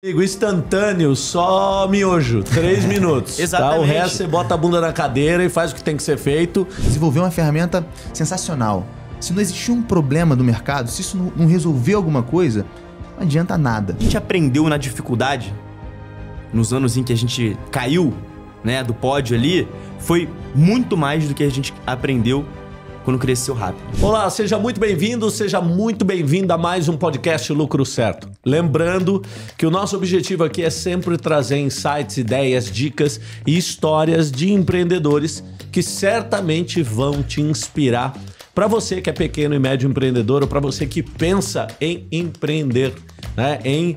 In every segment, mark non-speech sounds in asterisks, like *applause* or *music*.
Amigo, instantâneo, só miojo. Três *laughs* minutos. Exatamente. Tá? O resto você bota a bunda na cadeira e faz o que tem que ser feito. Desenvolveu uma ferramenta sensacional. Se não existir um problema do mercado, se isso não resolver alguma coisa, não adianta nada. A gente aprendeu na dificuldade, nos anos em que a gente caiu né, do pódio ali, foi muito mais do que a gente aprendeu quando cresceu rápido. Olá, seja muito bem-vindo, seja muito bem-vinda a mais um podcast Lucro Certo. Lembrando que o nosso objetivo aqui é sempre trazer insights, ideias, dicas e histórias de empreendedores que certamente vão te inspirar para você que é pequeno e médio empreendedor ou para você que pensa em empreender, né? em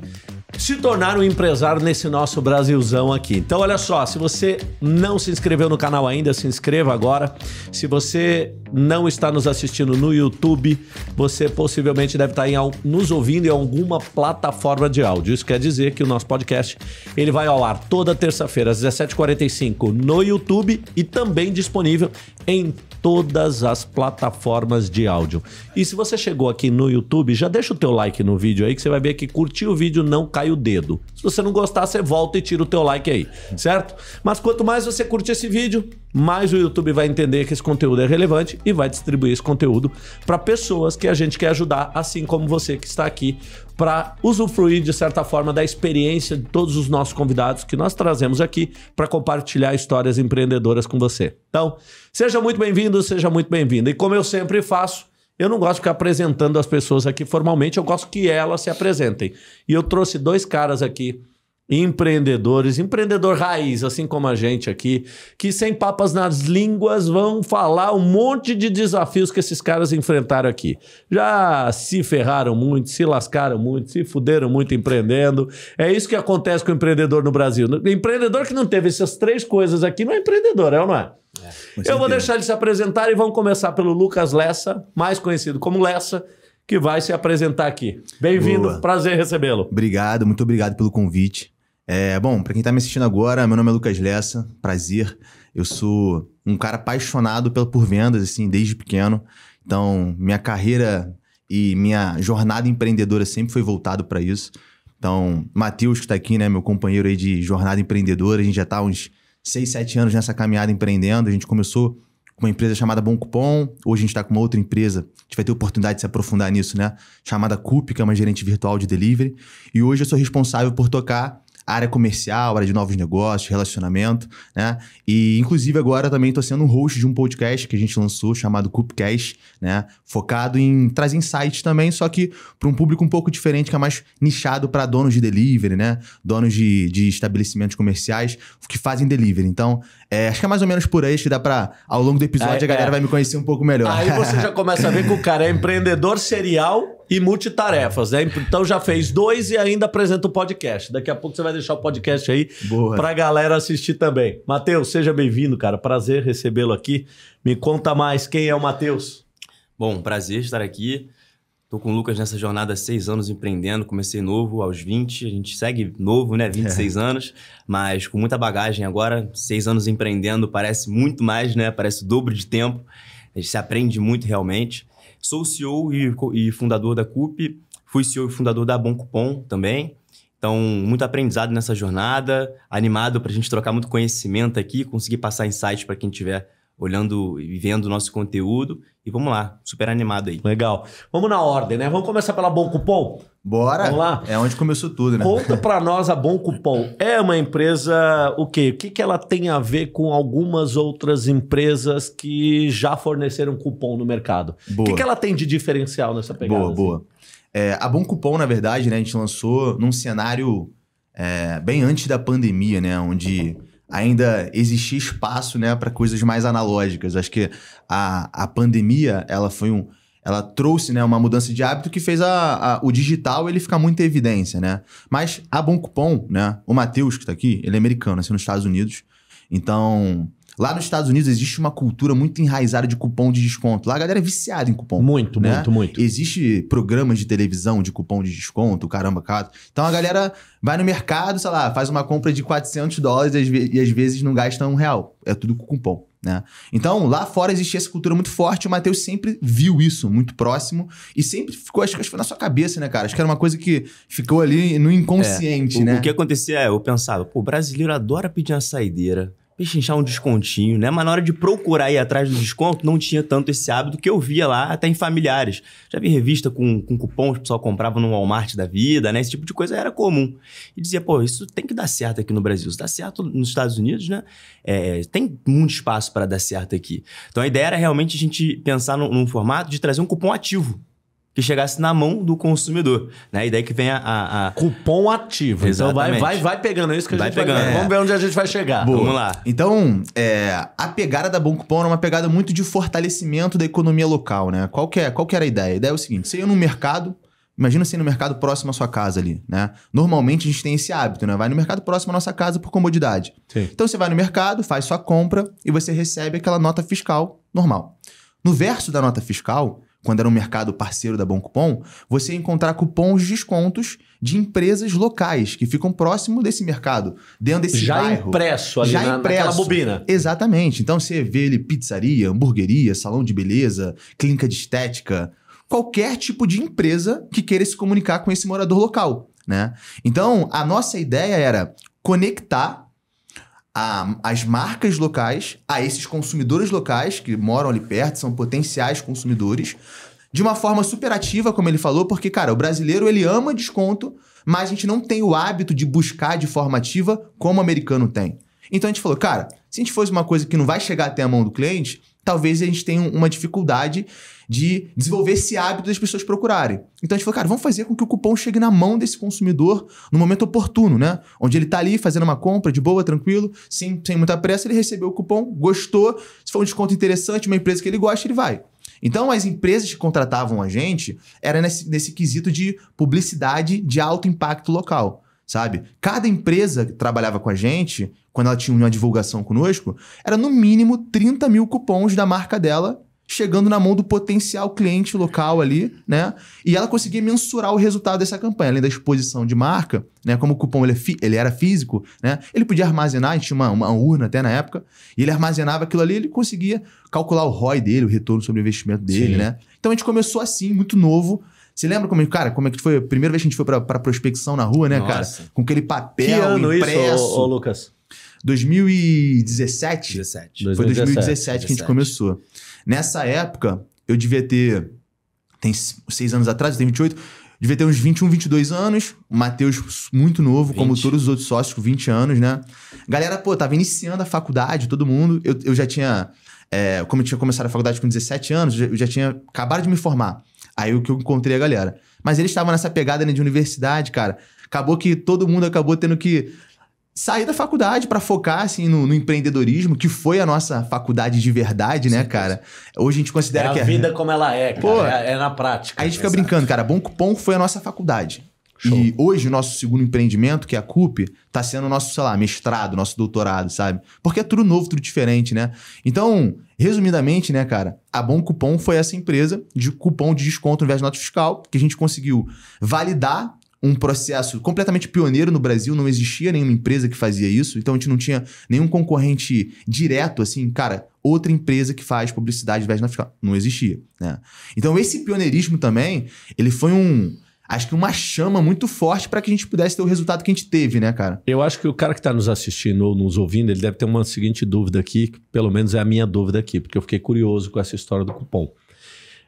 se tornar um empresário nesse nosso Brasilzão aqui. Então, olha só, se você não se inscreveu no canal ainda, se inscreva agora. Se você não está nos assistindo no YouTube, você possivelmente deve estar em, nos ouvindo em alguma plataforma de áudio. Isso quer dizer que o nosso podcast ele vai ao ar toda terça-feira às 17h45 no YouTube e também disponível em todas as plataformas de áudio. E se você chegou aqui no YouTube, já deixa o teu like no vídeo aí que você vai ver que curtir o vídeo não cai o dedo. Se você não gostar, você volta e tira o teu like aí, certo? Mas quanto mais você curtir esse vídeo, mais o YouTube vai entender que esse conteúdo é relevante e vai distribuir esse conteúdo para pessoas que a gente quer ajudar, assim como você que está aqui para usufruir, de certa forma, da experiência de todos os nossos convidados que nós trazemos aqui para compartilhar histórias empreendedoras com você. Então, seja muito bem-vindo, seja muito bem-vinda. E como eu sempre faço, eu não gosto de ficar apresentando as pessoas aqui formalmente, eu gosto que elas se apresentem. E eu trouxe dois caras aqui empreendedores, empreendedor raiz, assim como a gente aqui, que sem papas nas línguas vão falar um monte de desafios que esses caras enfrentaram aqui. Já se ferraram muito, se lascaram muito, se fuderam muito empreendendo. É isso que acontece com o empreendedor no Brasil. Empreendedor que não teve essas três coisas aqui não é empreendedor, é ou não é? é Eu vou deixar eles se apresentar e vamos começar pelo Lucas Lessa, mais conhecido como Lessa que vai se apresentar aqui. Bem-vindo, prazer recebê-lo. Obrigado, muito obrigado pelo convite. É, bom, para quem tá me assistindo agora, meu nome é Lucas Lessa, prazer. Eu sou um cara apaixonado pela, por vendas, assim, desde pequeno. Então, minha carreira e minha jornada empreendedora sempre foi voltado para isso. Então, Matheus, que está aqui, né, meu companheiro aí de jornada empreendedora, a gente já está uns 6, 7 anos nessa caminhada empreendendo. A gente começou com uma empresa chamada Bom Cupom, hoje a gente está com uma outra empresa, a gente vai ter oportunidade de se aprofundar nisso, né? Chamada CUP, que é uma gerente virtual de delivery. E hoje eu sou responsável por tocar área comercial, área de novos negócios, relacionamento, né? E inclusive agora também estou sendo um host de um podcast que a gente lançou chamado Coopcast, né? Focado em trazer insights também, só que para um público um pouco diferente, que é mais nichado para donos de delivery, né? Donos de, de estabelecimentos comerciais que fazem delivery. Então, é, acho que é mais ou menos por aí que dá para ao longo do episódio a é, galera é. vai me conhecer um pouco melhor. Aí você *laughs* já começa a ver que o cara é empreendedor serial e multitarefas, né? Então já fez dois e ainda apresenta o um podcast. Daqui a pouco você vai deixar o podcast aí para a galera assistir também. Matheus, seja bem-vindo, cara. Prazer recebê-lo aqui. Me conta mais quem é o Matheus. Bom, prazer estar aqui. Tô com o Lucas nessa jornada há seis anos empreendendo. Comecei novo aos 20. A gente segue novo, né? 26 é. *laughs* anos. Mas com muita bagagem agora. Seis anos empreendendo parece muito mais, né? Parece o dobro de tempo. A gente se aprende muito realmente. Sou CEO e, e fundador da CUP, fui CEO e fundador da Bom Cupom também. Então, muito aprendizado nessa jornada, animado para a gente trocar muito conhecimento aqui, conseguir passar insights para quem tiver olhando e vendo o nosso conteúdo. E vamos lá, super animado aí. Legal. Vamos na ordem, né? Vamos começar pela Bom Cupom? Bora. Vamos lá? É onde começou tudo, né? Conta para *laughs* nós a Bom Cupom. É uma empresa o quê? O que, que ela tem a ver com algumas outras empresas que já forneceram cupom no mercado? Boa. O que, que ela tem de diferencial nessa pegada? Boa, assim? boa. É, a Bom Cupom, na verdade, né, a gente lançou num cenário é, bem antes da pandemia, né? Onde... Uhum ainda existia espaço né, para coisas mais analógicas. Acho que a, a pandemia ela foi um. Ela trouxe né, uma mudança de hábito que fez a, a o digital ele ficar muito em evidência, né? Mas a Bom Cupom, né? O Matheus, que está aqui, ele é americano, assim, nos Estados Unidos. Então, Lá nos Estados Unidos existe uma cultura muito enraizada de cupom de desconto. Lá a galera é viciada em cupom. Muito, né? muito, muito. Existe programas de televisão de cupom de desconto, caramba, cara. Então a galera vai no mercado, sei lá, faz uma compra de 400 dólares e às vezes não gasta um real. É tudo com cupom. Né? Então, lá fora existia essa cultura muito forte, o Matheus sempre viu isso muito próximo e sempre ficou, acho que foi na sua cabeça, né, cara? Acho que era uma coisa que ficou ali no é, inconsciente, é, o, né? O que acontecia é, eu pensava, pô, o brasileiro adora pedir uma saideira pechinchar um descontinho, né? Mas na hora de procurar ir atrás do desconto, não tinha tanto esse hábito que eu via lá, até em familiares. Já vi revista com, com cupons o pessoal comprava no Walmart da vida, né? Esse tipo de coisa era comum. E dizia, pô, isso tem que dar certo aqui no Brasil. Isso dá certo nos Estados Unidos, né? É, tem muito espaço para dar certo aqui. Então a ideia era realmente a gente pensar num, num formato de trazer um cupom ativo que chegasse na mão do consumidor. Né? E daí que vem a. a, a... Cupom ativo. Exatamente. Então vai, vai, vai pegando isso que a vai gente pegando. vai. É. Vamos ver onde a gente vai chegar. Boa. Vamos lá. Então, é, a pegada da Bom Cupom era uma pegada muito de fortalecimento da economia local, né? Qual que, é, qual que era a ideia? A ideia é o seguinte: você ia no mercado. Imagina você ir no mercado próximo à sua casa ali, né? Normalmente a gente tem esse hábito, né? Vai no mercado próximo à nossa casa por comodidade. Sim. Então você vai no mercado, faz sua compra e você recebe aquela nota fiscal normal. No verso da nota fiscal, quando era um mercado parceiro da Bom Cupom, você ia encontrar cupons de descontos de empresas locais que ficam próximo desse mercado, dentro desse já bairro. impresso ali já na, impresso. naquela bobina. Exatamente. Então você vê ele pizzaria, hamburgueria, salão de beleza, clínica de estética, qualquer tipo de empresa que queira se comunicar com esse morador local, né? Então, a nossa ideia era conectar a, as marcas locais, a esses consumidores locais que moram ali perto, são potenciais consumidores, de uma forma superativa, como ele falou, porque, cara, o brasileiro ele ama desconto, mas a gente não tem o hábito de buscar de forma ativa como o americano tem. Então a gente falou, cara, se a gente fosse uma coisa que não vai chegar até a mão do cliente, talvez a gente tenha uma dificuldade de desenvolver esse hábito das pessoas procurarem. Então a gente falou, cara, vamos fazer com que o cupom chegue na mão desse consumidor no momento oportuno, né? Onde ele tá ali fazendo uma compra de boa, tranquilo, sem, sem muita pressa, ele recebeu o cupom, gostou, se for um desconto interessante, uma empresa que ele gosta, ele vai. Então, as empresas que contratavam a gente era nesse, nesse quesito de publicidade de alto impacto local, sabe? Cada empresa que trabalhava com a gente, quando ela tinha uma divulgação conosco, era no mínimo 30 mil cupons da marca dela chegando na mão do potencial cliente local ali, né? E ela conseguia mensurar o resultado dessa campanha, além da exposição de marca, né? Como o cupom ele, é fi, ele era físico, né? Ele podia armazenar, a gente tinha uma, uma urna até na época, e ele armazenava aquilo ali, ele conseguia calcular o ROI dele, o retorno sobre o investimento dele, Sim. né? Então a gente começou assim, muito novo. Você lembra como, cara, como é que foi a primeira vez que a gente foi pra, prospecção na rua, né, Nossa. cara? Com aquele papel que ano impresso. Isso, ô, ô, Lucas? 2017? 17. Foi 2017, 2017 que a gente começou. Nessa época, eu devia ter. Tem seis anos atrás, eu tenho 28. Devia ter uns 21, 22 anos. O Matheus, muito novo, 20. como todos os outros sócios, com 20 anos, né? Galera, pô, tava iniciando a faculdade, todo mundo. Eu, eu já tinha. É, como eu tinha começado a faculdade com 17 anos, eu já tinha acabado de me formar. Aí o que eu encontrei a galera. Mas eles estavam nessa pegada né, de universidade, cara. Acabou que todo mundo acabou tendo que sair da faculdade para focar assim no, no, empreendedorismo, que foi a nossa faculdade de verdade, né, Sim, cara? Hoje a gente considera é a que a é vida é... como ela é, cara. Pô, é, é, na prática. A gente fica brincando, cara. Bom Cupom foi a nossa faculdade. Show. E hoje o nosso segundo empreendimento, que é a CUP, tá sendo o nosso, sei lá, mestrado, nosso doutorado, sabe? Porque é tudo novo, tudo diferente, né? Então, resumidamente, né, cara, a Bom Cupom foi essa empresa de cupom de desconto em invés de nota fiscal, que a gente conseguiu validar um processo completamente pioneiro no Brasil, não existia nenhuma empresa que fazia isso, então a gente não tinha nenhum concorrente direto, assim, cara, outra empresa que faz publicidade na fiscal. Não existia, né? Então esse pioneirismo também, ele foi um, acho que uma chama muito forte para que a gente pudesse ter o resultado que a gente teve, né, cara? Eu acho que o cara que está nos assistindo ou nos ouvindo, ele deve ter uma seguinte dúvida aqui, que pelo menos é a minha dúvida aqui, porque eu fiquei curioso com essa história do cupom.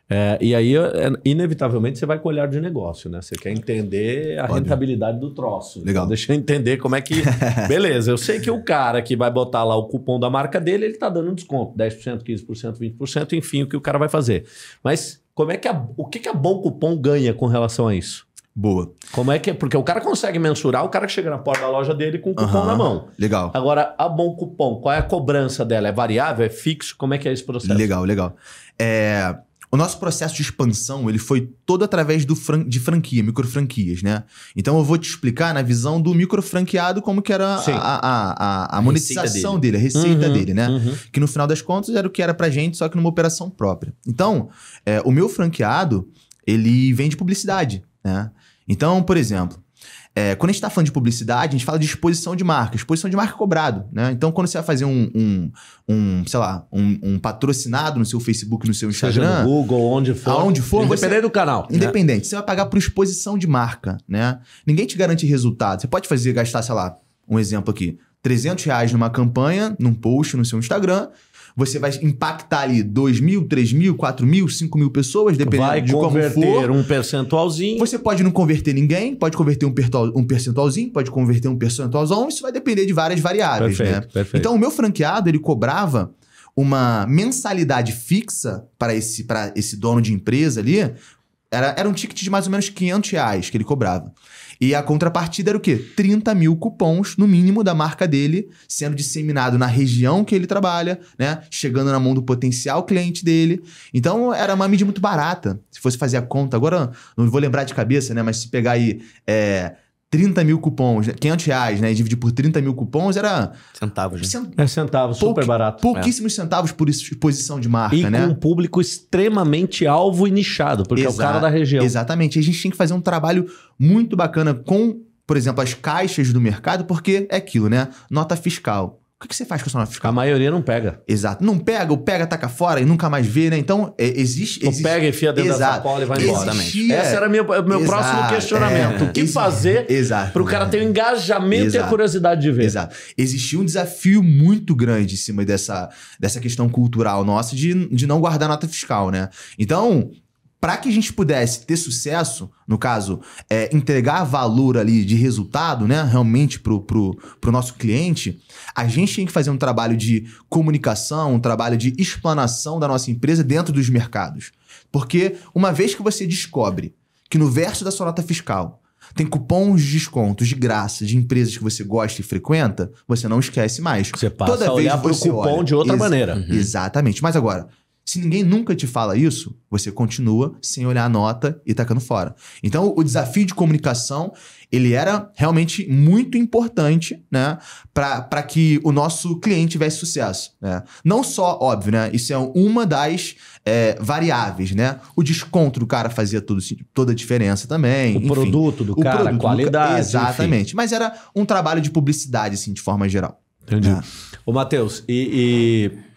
É, e aí, é, inevitavelmente, você vai com o olhar de negócio, né? Você quer entender a Óbvio. rentabilidade do troço. Então, legal. Então, deixa eu entender como é que. *laughs* Beleza, eu sei que o cara que vai botar lá o cupom da marca dele, ele tá dando um desconto: 10%, 15%, 20%, enfim, o que o cara vai fazer. Mas como é que a... o que, que a Bom Cupom ganha com relação a isso? Boa. Como é que é? Porque o cara consegue mensurar o cara que chega na porta da loja dele com o cupom uhum, na mão. Legal. Agora, a bom cupom, qual é a cobrança dela? É variável? É fixo? Como é que é esse processo? Legal, legal. É o nosso processo de expansão ele foi todo através do fran de franquia, franquias né? Então eu vou te explicar na visão do micro franqueado como que era a, a, a, a, monetização a dele. dele. a receita uhum, dele, né? Uhum. Que no final das contas era o que era pra gente, só que numa operação própria. Então, é, o meu franqueado, ele vende publicidade, né? Então, por exemplo, é, quando a gente está falando de publicidade, a gente fala de exposição de marca. Exposição de marca é cobrado, né? Então, quando você vai fazer um, um, um sei lá, um, um, patrocinado no seu Facebook, no seu Instagram... Seja no Google, onde for. Aonde for. Independente você, do canal. Né? Independente. Né? Você vai pagar por exposição de marca, né? Ninguém te garante resultado. Você pode fazer, gastar, sei lá, um exemplo aqui, 300 reais numa campanha, num post no seu Instagram... Você vai impactar ali 2 mil, 3 mil, 4 mil, 5 mil pessoas, dependendo vai de como for. Vai converter um percentualzinho. Você pode não converter ninguém, pode converter um, um percentualzinho, pode converter um percentualzão. Isso vai depender de várias variáveis, né? perfeito, né? Perfeito. Então, o meu franqueado, ele cobrava uma mensalidade fixa para esse, esse dono de empresa ali, era, era um ticket de mais ou menos 500 reais que ele cobrava. E a contrapartida era o quê? 30 mil cupons, no mínimo, da marca dele, sendo disseminado na região que ele trabalha, né? Chegando na mão do potencial cliente dele. Então, era uma mídia muito barata. Se fosse fazer a conta, agora não vou lembrar de cabeça, né? Mas se pegar aí é, 30 mil cupons, 500 reais, né? E dividir por 30 mil cupons era. Centavos, né? É centavos, super barato. Pouquíssimos é. centavos por exposição de marca, e né? E com um público extremamente alvo e nichado, porque Exa... é o cara da região. Exatamente. E a gente tem que fazer um trabalho muito bacana com, por exemplo, as caixas do mercado, porque é aquilo, né? Nota fiscal. O que você faz com a nota fiscal? A maioria não pega. Exato. Não pega, o pega, taca fora e nunca mais vê, né? Então, é, existe, existe. pega e enfia dentro da da sacola e vai embora. Exatamente. Esse era o meu, meu Exato. próximo questionamento. É. O que Exato. fazer para o cara ter o um engajamento e a curiosidade de ver? Exato. Existia um desafio muito grande em cima dessa, dessa questão cultural nossa de, de não guardar nota fiscal, né? Então, para que a gente pudesse ter sucesso, no caso, é, entregar valor ali de resultado, né, realmente pro, pro, pro nosso cliente, a gente tem que fazer um trabalho de comunicação, um trabalho de explanação da nossa empresa dentro dos mercados. Porque uma vez que você descobre que no verso da sua nota fiscal tem cupons de descontos de graça de empresas que você gosta e frequenta, você não esquece mais. Você passa Toda a olhar para o cupom olha. de outra Ex maneira. Uhum. Exatamente. Mas agora, se ninguém nunca te fala isso, você continua sem olhar a nota e tacando fora. Então, o desafio de comunicação, ele era realmente muito importante, né, para que o nosso cliente tivesse sucesso, né? Não só, óbvio, né, isso é uma das é, variáveis, né? O desconto do cara fazia tudo, toda a diferença também. O enfim, produto do o cara, produto, a qualidade. exatamente. Enfim. Mas era um trabalho de publicidade, assim, de forma geral. Entendi. Né? Ô, Matheus, e... e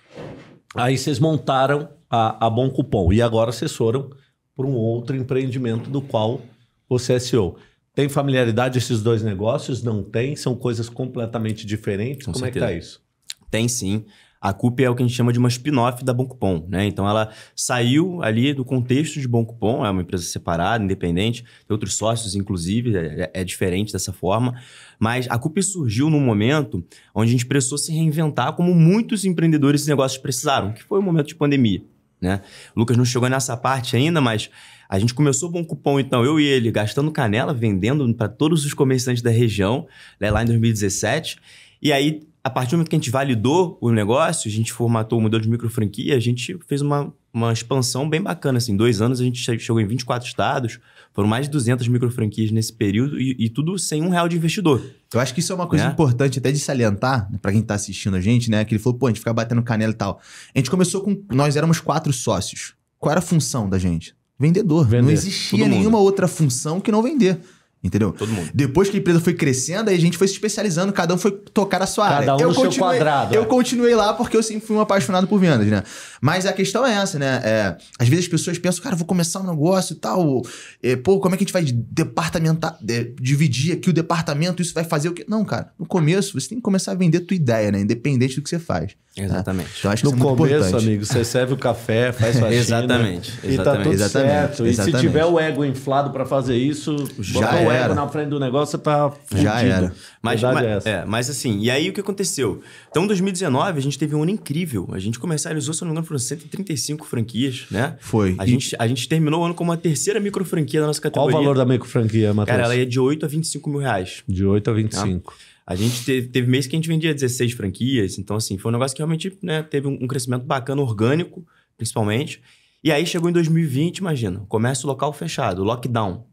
Aí vocês montaram a, a Bom Cupom e agora assessoram para um outro empreendimento do qual você é CEO. Tem familiaridade esses dois negócios? Não tem? São coisas completamente diferentes? Com Como certeza. é que tá isso? Tem sim. A CUP é o que a gente chama de uma spin-off da Bom Cupom, né? Então ela saiu ali do contexto de Bom Cupom, é uma empresa separada, independente, tem outros sócios, inclusive, é, é, é diferente dessa forma. Mas a CUP surgiu num momento onde a gente precisou se reinventar, como muitos empreendedores e negócios precisaram, que foi o momento de pandemia. Né? O Lucas não chegou nessa parte ainda, mas a gente começou com um cupom, então, eu e ele, gastando canela, vendendo para todos os comerciantes da região, né, lá em 2017. E aí a partir do momento que a gente validou o negócio, a gente formatou o modelo de micro franquia, a gente fez uma, uma expansão bem bacana. Assim, em dois anos a gente chegou em 24 estados, foram mais de 200 micro franquias nesse período e, e tudo sem um real de investidor. Eu acho que isso é uma coisa né? importante até de salientar né, para quem está assistindo a gente, né? Que ele falou, pô, a gente fica batendo canela e tal. A gente começou com. Nós éramos quatro sócios. Qual era a função da gente? Vendedor. Vender, não existia nenhuma outra função que não vender. Entendeu? Todo mundo. Depois que a empresa foi crescendo, aí a gente foi se especializando, cada um foi tocar a sua cada área. Um eu no continuei, seu quadrado. Eu é. continuei lá porque eu sempre fui um apaixonado por vendas, né? Mas a questão é essa, né? É, às vezes as pessoas pensam, cara, vou começar um negócio e tal. É, pô, como é que a gente vai departamentar, de, é, dividir aqui o departamento, isso vai fazer o quê? Não, cara. No começo, você tem que começar a vender a tua ideia, né? Independente do que você faz. Né? Exatamente. Né? Então, acho que no é começo, importante. amigo, você serve o café, faz faxina. exatamente. *laughs* exatamente. E tá tudo exatamente. certo. Exatamente. E se tiver o ego inflado para fazer isso, já o ego ego na frente do negócio, você tá fudido. Já era. Mas, mas, é essa. É, mas assim, e aí o que aconteceu? Então, em 2019, a gente teve um ano incrível. A gente comercializou, se não me engano, foram 135 franquias, né? Foi. A, e... gente, a gente terminou o ano com uma terceira micro franquia da nossa categoria. Qual o valor da micro franquia, Matheus? Cara, ela ia de 8 a 25 mil reais. De 8 a 25. Tá? A gente teve, teve mês que a gente vendia 16 franquias. Então, assim, foi um negócio que realmente né, teve um, um crescimento bacana, orgânico, principalmente. E aí chegou em 2020, imagina, comércio local fechado, lockdown.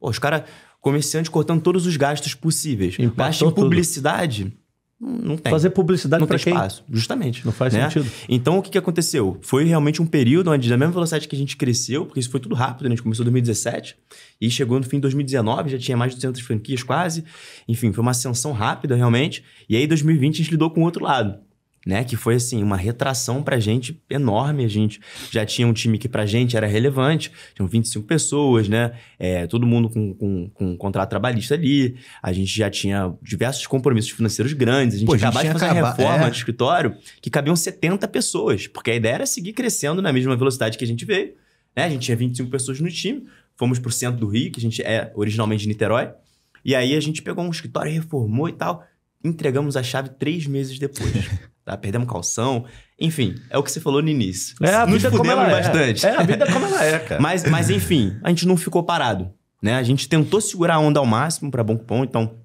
Pô, os caras Comerciante cortando todos os gastos possíveis. Empatou Gasta em publicidade. Não tem. Fazer publicidade não quem? espaço, justamente. Não faz né? sentido. Então, o que, que aconteceu? Foi realmente um período onde, na mesma velocidade que a gente cresceu, porque isso foi tudo rápido, né? a gente começou em 2017 e chegou no fim de 2019, já tinha mais de 200 franquias quase. Enfim, foi uma ascensão rápida, realmente. E aí, em 2020, a gente lidou com o outro lado né? Que foi assim uma retração para gente enorme. A gente já tinha um time que para gente era relevante, tinham 25 pessoas, né? É, todo mundo com, com, com um contrato trabalhista ali. A gente já tinha diversos compromissos financeiros grandes. A gente Pô, acabava de fazer acaba... reforma é. de escritório que cabiam 70 pessoas, porque a ideia era seguir crescendo na mesma velocidade que a gente veio. Né? A gente tinha 25 pessoas no time, fomos para o centro do Rio, que a gente é originalmente de Niterói. E aí a gente pegou um escritório, reformou e tal. Entregamos a chave três meses depois. *laughs* tá? Perdemos calção. Enfim, é o que você falou no início. É, a vida é como ela é. bastante. É. é, a vida é como ela é, cara. mas, mas, enfim, a gente não ficou parado, né? A gente tentou segurar a onda ao máximo para Bom Cupom, então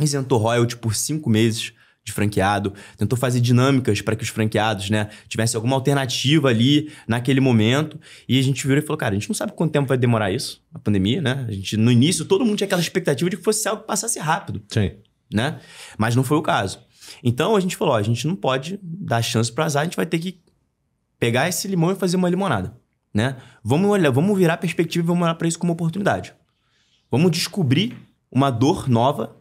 isentou royalty por cinco meses de franqueado, tentou fazer dinâmicas para que os franqueados, né, tivessem alguma alternativa ali naquele momento. E a gente virou e falou, cara, a gente não sabe quanto tempo vai demorar isso, a pandemia, né? A gente no início todo mundo tinha aquela expectativa de que fosse algo que passasse rápido. Sim. Né? Mas não foi o caso. Então a gente falou: a gente não pode dar chance para azar, a gente vai ter que pegar esse limão e fazer uma limonada. Né? Vamos olhar, vamos virar a perspectiva e vamos olhar para isso como oportunidade. Vamos descobrir uma dor nova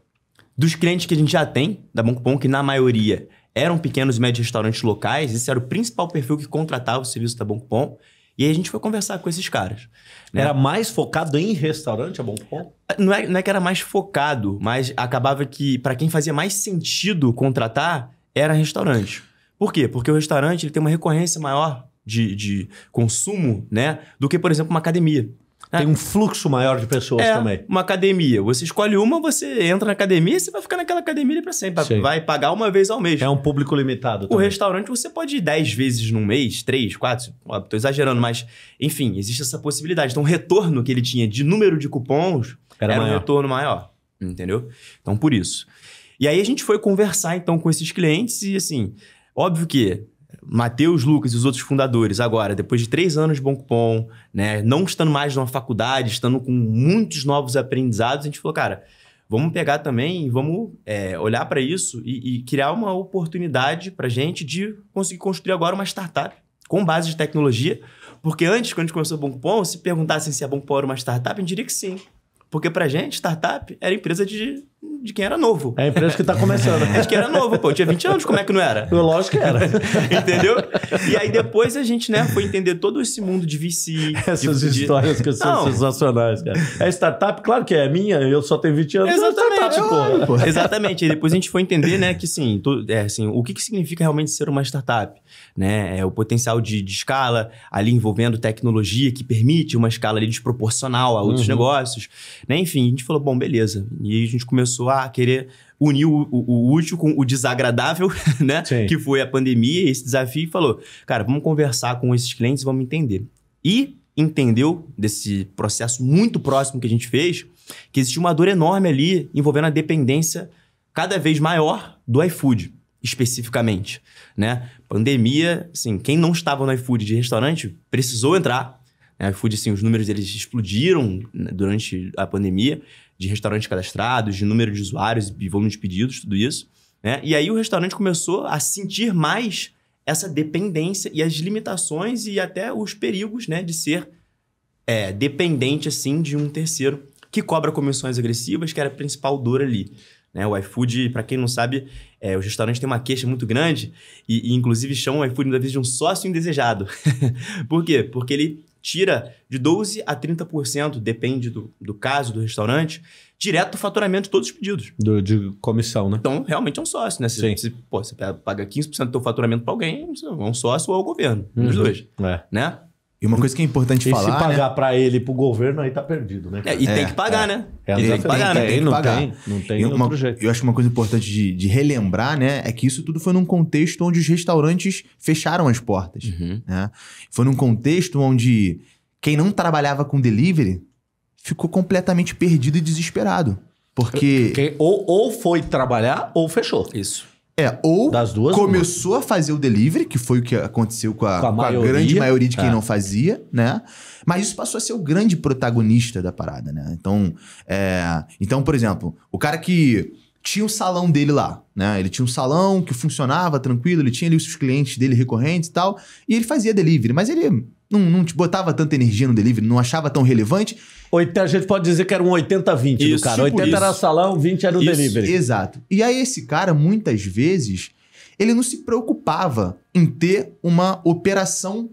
dos clientes que a gente já tem, da Banco Pão, que na maioria eram pequenos e médios restaurantes locais, esse era o principal perfil que contratava o serviço da Banco Pão. E aí a gente foi conversar com esses caras. Né? Era mais focado em restaurante, é bom ponto? Ah, não é, não é que era mais focado, mas acabava que, para quem fazia mais sentido contratar, era restaurante. Por quê? Porque o restaurante ele tem uma recorrência maior de, de consumo, né? Do que, por exemplo, uma academia. Né? Tem um fluxo maior de pessoas é também. Uma academia. Você escolhe uma, você entra na academia e você vai ficar naquela academia para sempre. Sim. Vai pagar uma vez ao mês. É um público limitado. O também. restaurante você pode ir 10 vezes num mês, três quatro Estou exagerando, mas enfim, existe essa possibilidade. Então, o retorno que ele tinha de número de cupons era, era um retorno maior. Entendeu? Então, por isso. E aí a gente foi conversar então com esses clientes e assim, óbvio que Matheus, Lucas e os outros fundadores, agora, depois de três anos de Bom Cupom, né, não estando mais numa faculdade, estando com muitos novos aprendizados, a gente falou, cara, vamos pegar também e vamos é, olhar para isso e, e, criar uma oportunidade para gente de conseguir construir agora uma startup com base de tecnologia. Porque antes, quando a gente começou o Bom Cupom, se perguntassem se a é Bom Cupom era uma startup, a gente diria que sim. Porque para gente, startup era empresa de de quem era novo. É a empresa que tá começando. *laughs* de quem era novo, pô. Eu tinha 20 anos, como é que não era? Lógico que era. *laughs* Entendeu? E aí depois a gente, né, foi entender todo esse mundo de VC. *laughs* Essas de, histórias de... que são não. sensacionais, cara. É startup, claro que é minha, eu só tenho 20 anos. É Exatamente, startup, pô. Exatamente. E depois a gente foi entender, né, que sim, é, assim, o que, que significa realmente ser uma startup, né? É o potencial de, de escala ali envolvendo tecnologia que permite uma escala ali desproporcional a outros uhum. negócios, né? Enfim, a gente falou, bom, beleza. E aí a gente começou começou a querer unir o, o, o útil com o desagradável, *laughs* né? Sim. Que foi a pandemia, esse desafio, e falou: cara, vamos conversar com esses clientes, vamos entender. E entendeu desse processo muito próximo que a gente fez que existia uma dor enorme ali envolvendo a dependência cada vez maior do iFood, especificamente, né? Pandemia, assim, quem não estava no iFood de restaurante precisou entrar. Né? iFood, assim, os números eles explodiram né, durante a pandemia de restaurantes cadastrados, de número de usuários e volume de pedidos, tudo isso. Né? E aí o restaurante começou a sentir mais essa dependência e as limitações e até os perigos né, de ser é, dependente assim de um terceiro que cobra comissões agressivas, que era a principal dor ali. Né? O iFood, para quem não sabe, é, os restaurantes têm uma queixa muito grande e, e inclusive, chamam o iFood da vez de um sócio indesejado. *laughs* Por quê? Porque ele tira de 12% a 30%, depende do, do caso, do restaurante, direto do faturamento de todos os pedidos. Do, de comissão, né? Então, realmente é um sócio, né? Se, Sim. Se, pô, você paga 15% do seu faturamento para alguém, é um sócio ou é o governo, uhum. os dois. É. Né? E uma coisa que é importante e falar. Se pagar né? para ele para o governo, aí tá perdido, né? É, e é, tem que pagar, é. né? É tem que pagar, né? Tem, tem, não, pagar. Tem, não tem uma, outro jeito. Eu acho que uma coisa importante de, de, relembrar, né? É que isso tudo foi num contexto onde os restaurantes fecharam as portas. Uhum. Né? Foi num contexto onde quem não trabalhava com delivery ficou completamente perdido e desesperado. Porque. porque ou, ou foi trabalhar ou fechou. Isso. É, ou das duas, começou uma. a fazer o delivery, que foi o que aconteceu com a, com a, com a grande maioria de quem é. não fazia, né? Mas isso passou a ser o grande protagonista da parada, né? Então, é, então por exemplo, o cara que tinha o salão dele lá, né? Ele tinha um salão que funcionava tranquilo, ele tinha ali os clientes dele recorrentes e tal, e ele fazia delivery, mas ele não, não te botava tanta energia no delivery, não achava tão relevante. A gente pode dizer que era um 80-20 do cara. Tipo 80 isso. era salão, 20 era o isso. delivery. Exato. E aí esse cara, muitas vezes, ele não se preocupava em ter uma operação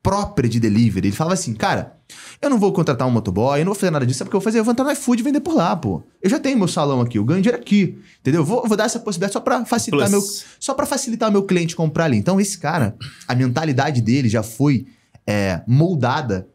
própria de delivery. Ele falava assim, cara, eu não vou contratar um motoboy, eu não vou fazer nada disso, é porque eu vou fazer? Eu vou entrar no iFood e vender por lá, pô. Eu já tenho meu salão aqui, o ganho dinheiro aqui, entendeu? Vou, vou dar essa possibilidade só para facilitar Plus. meu só para facilitar meu cliente comprar ali. Então esse cara, a mentalidade dele já foi é, moldada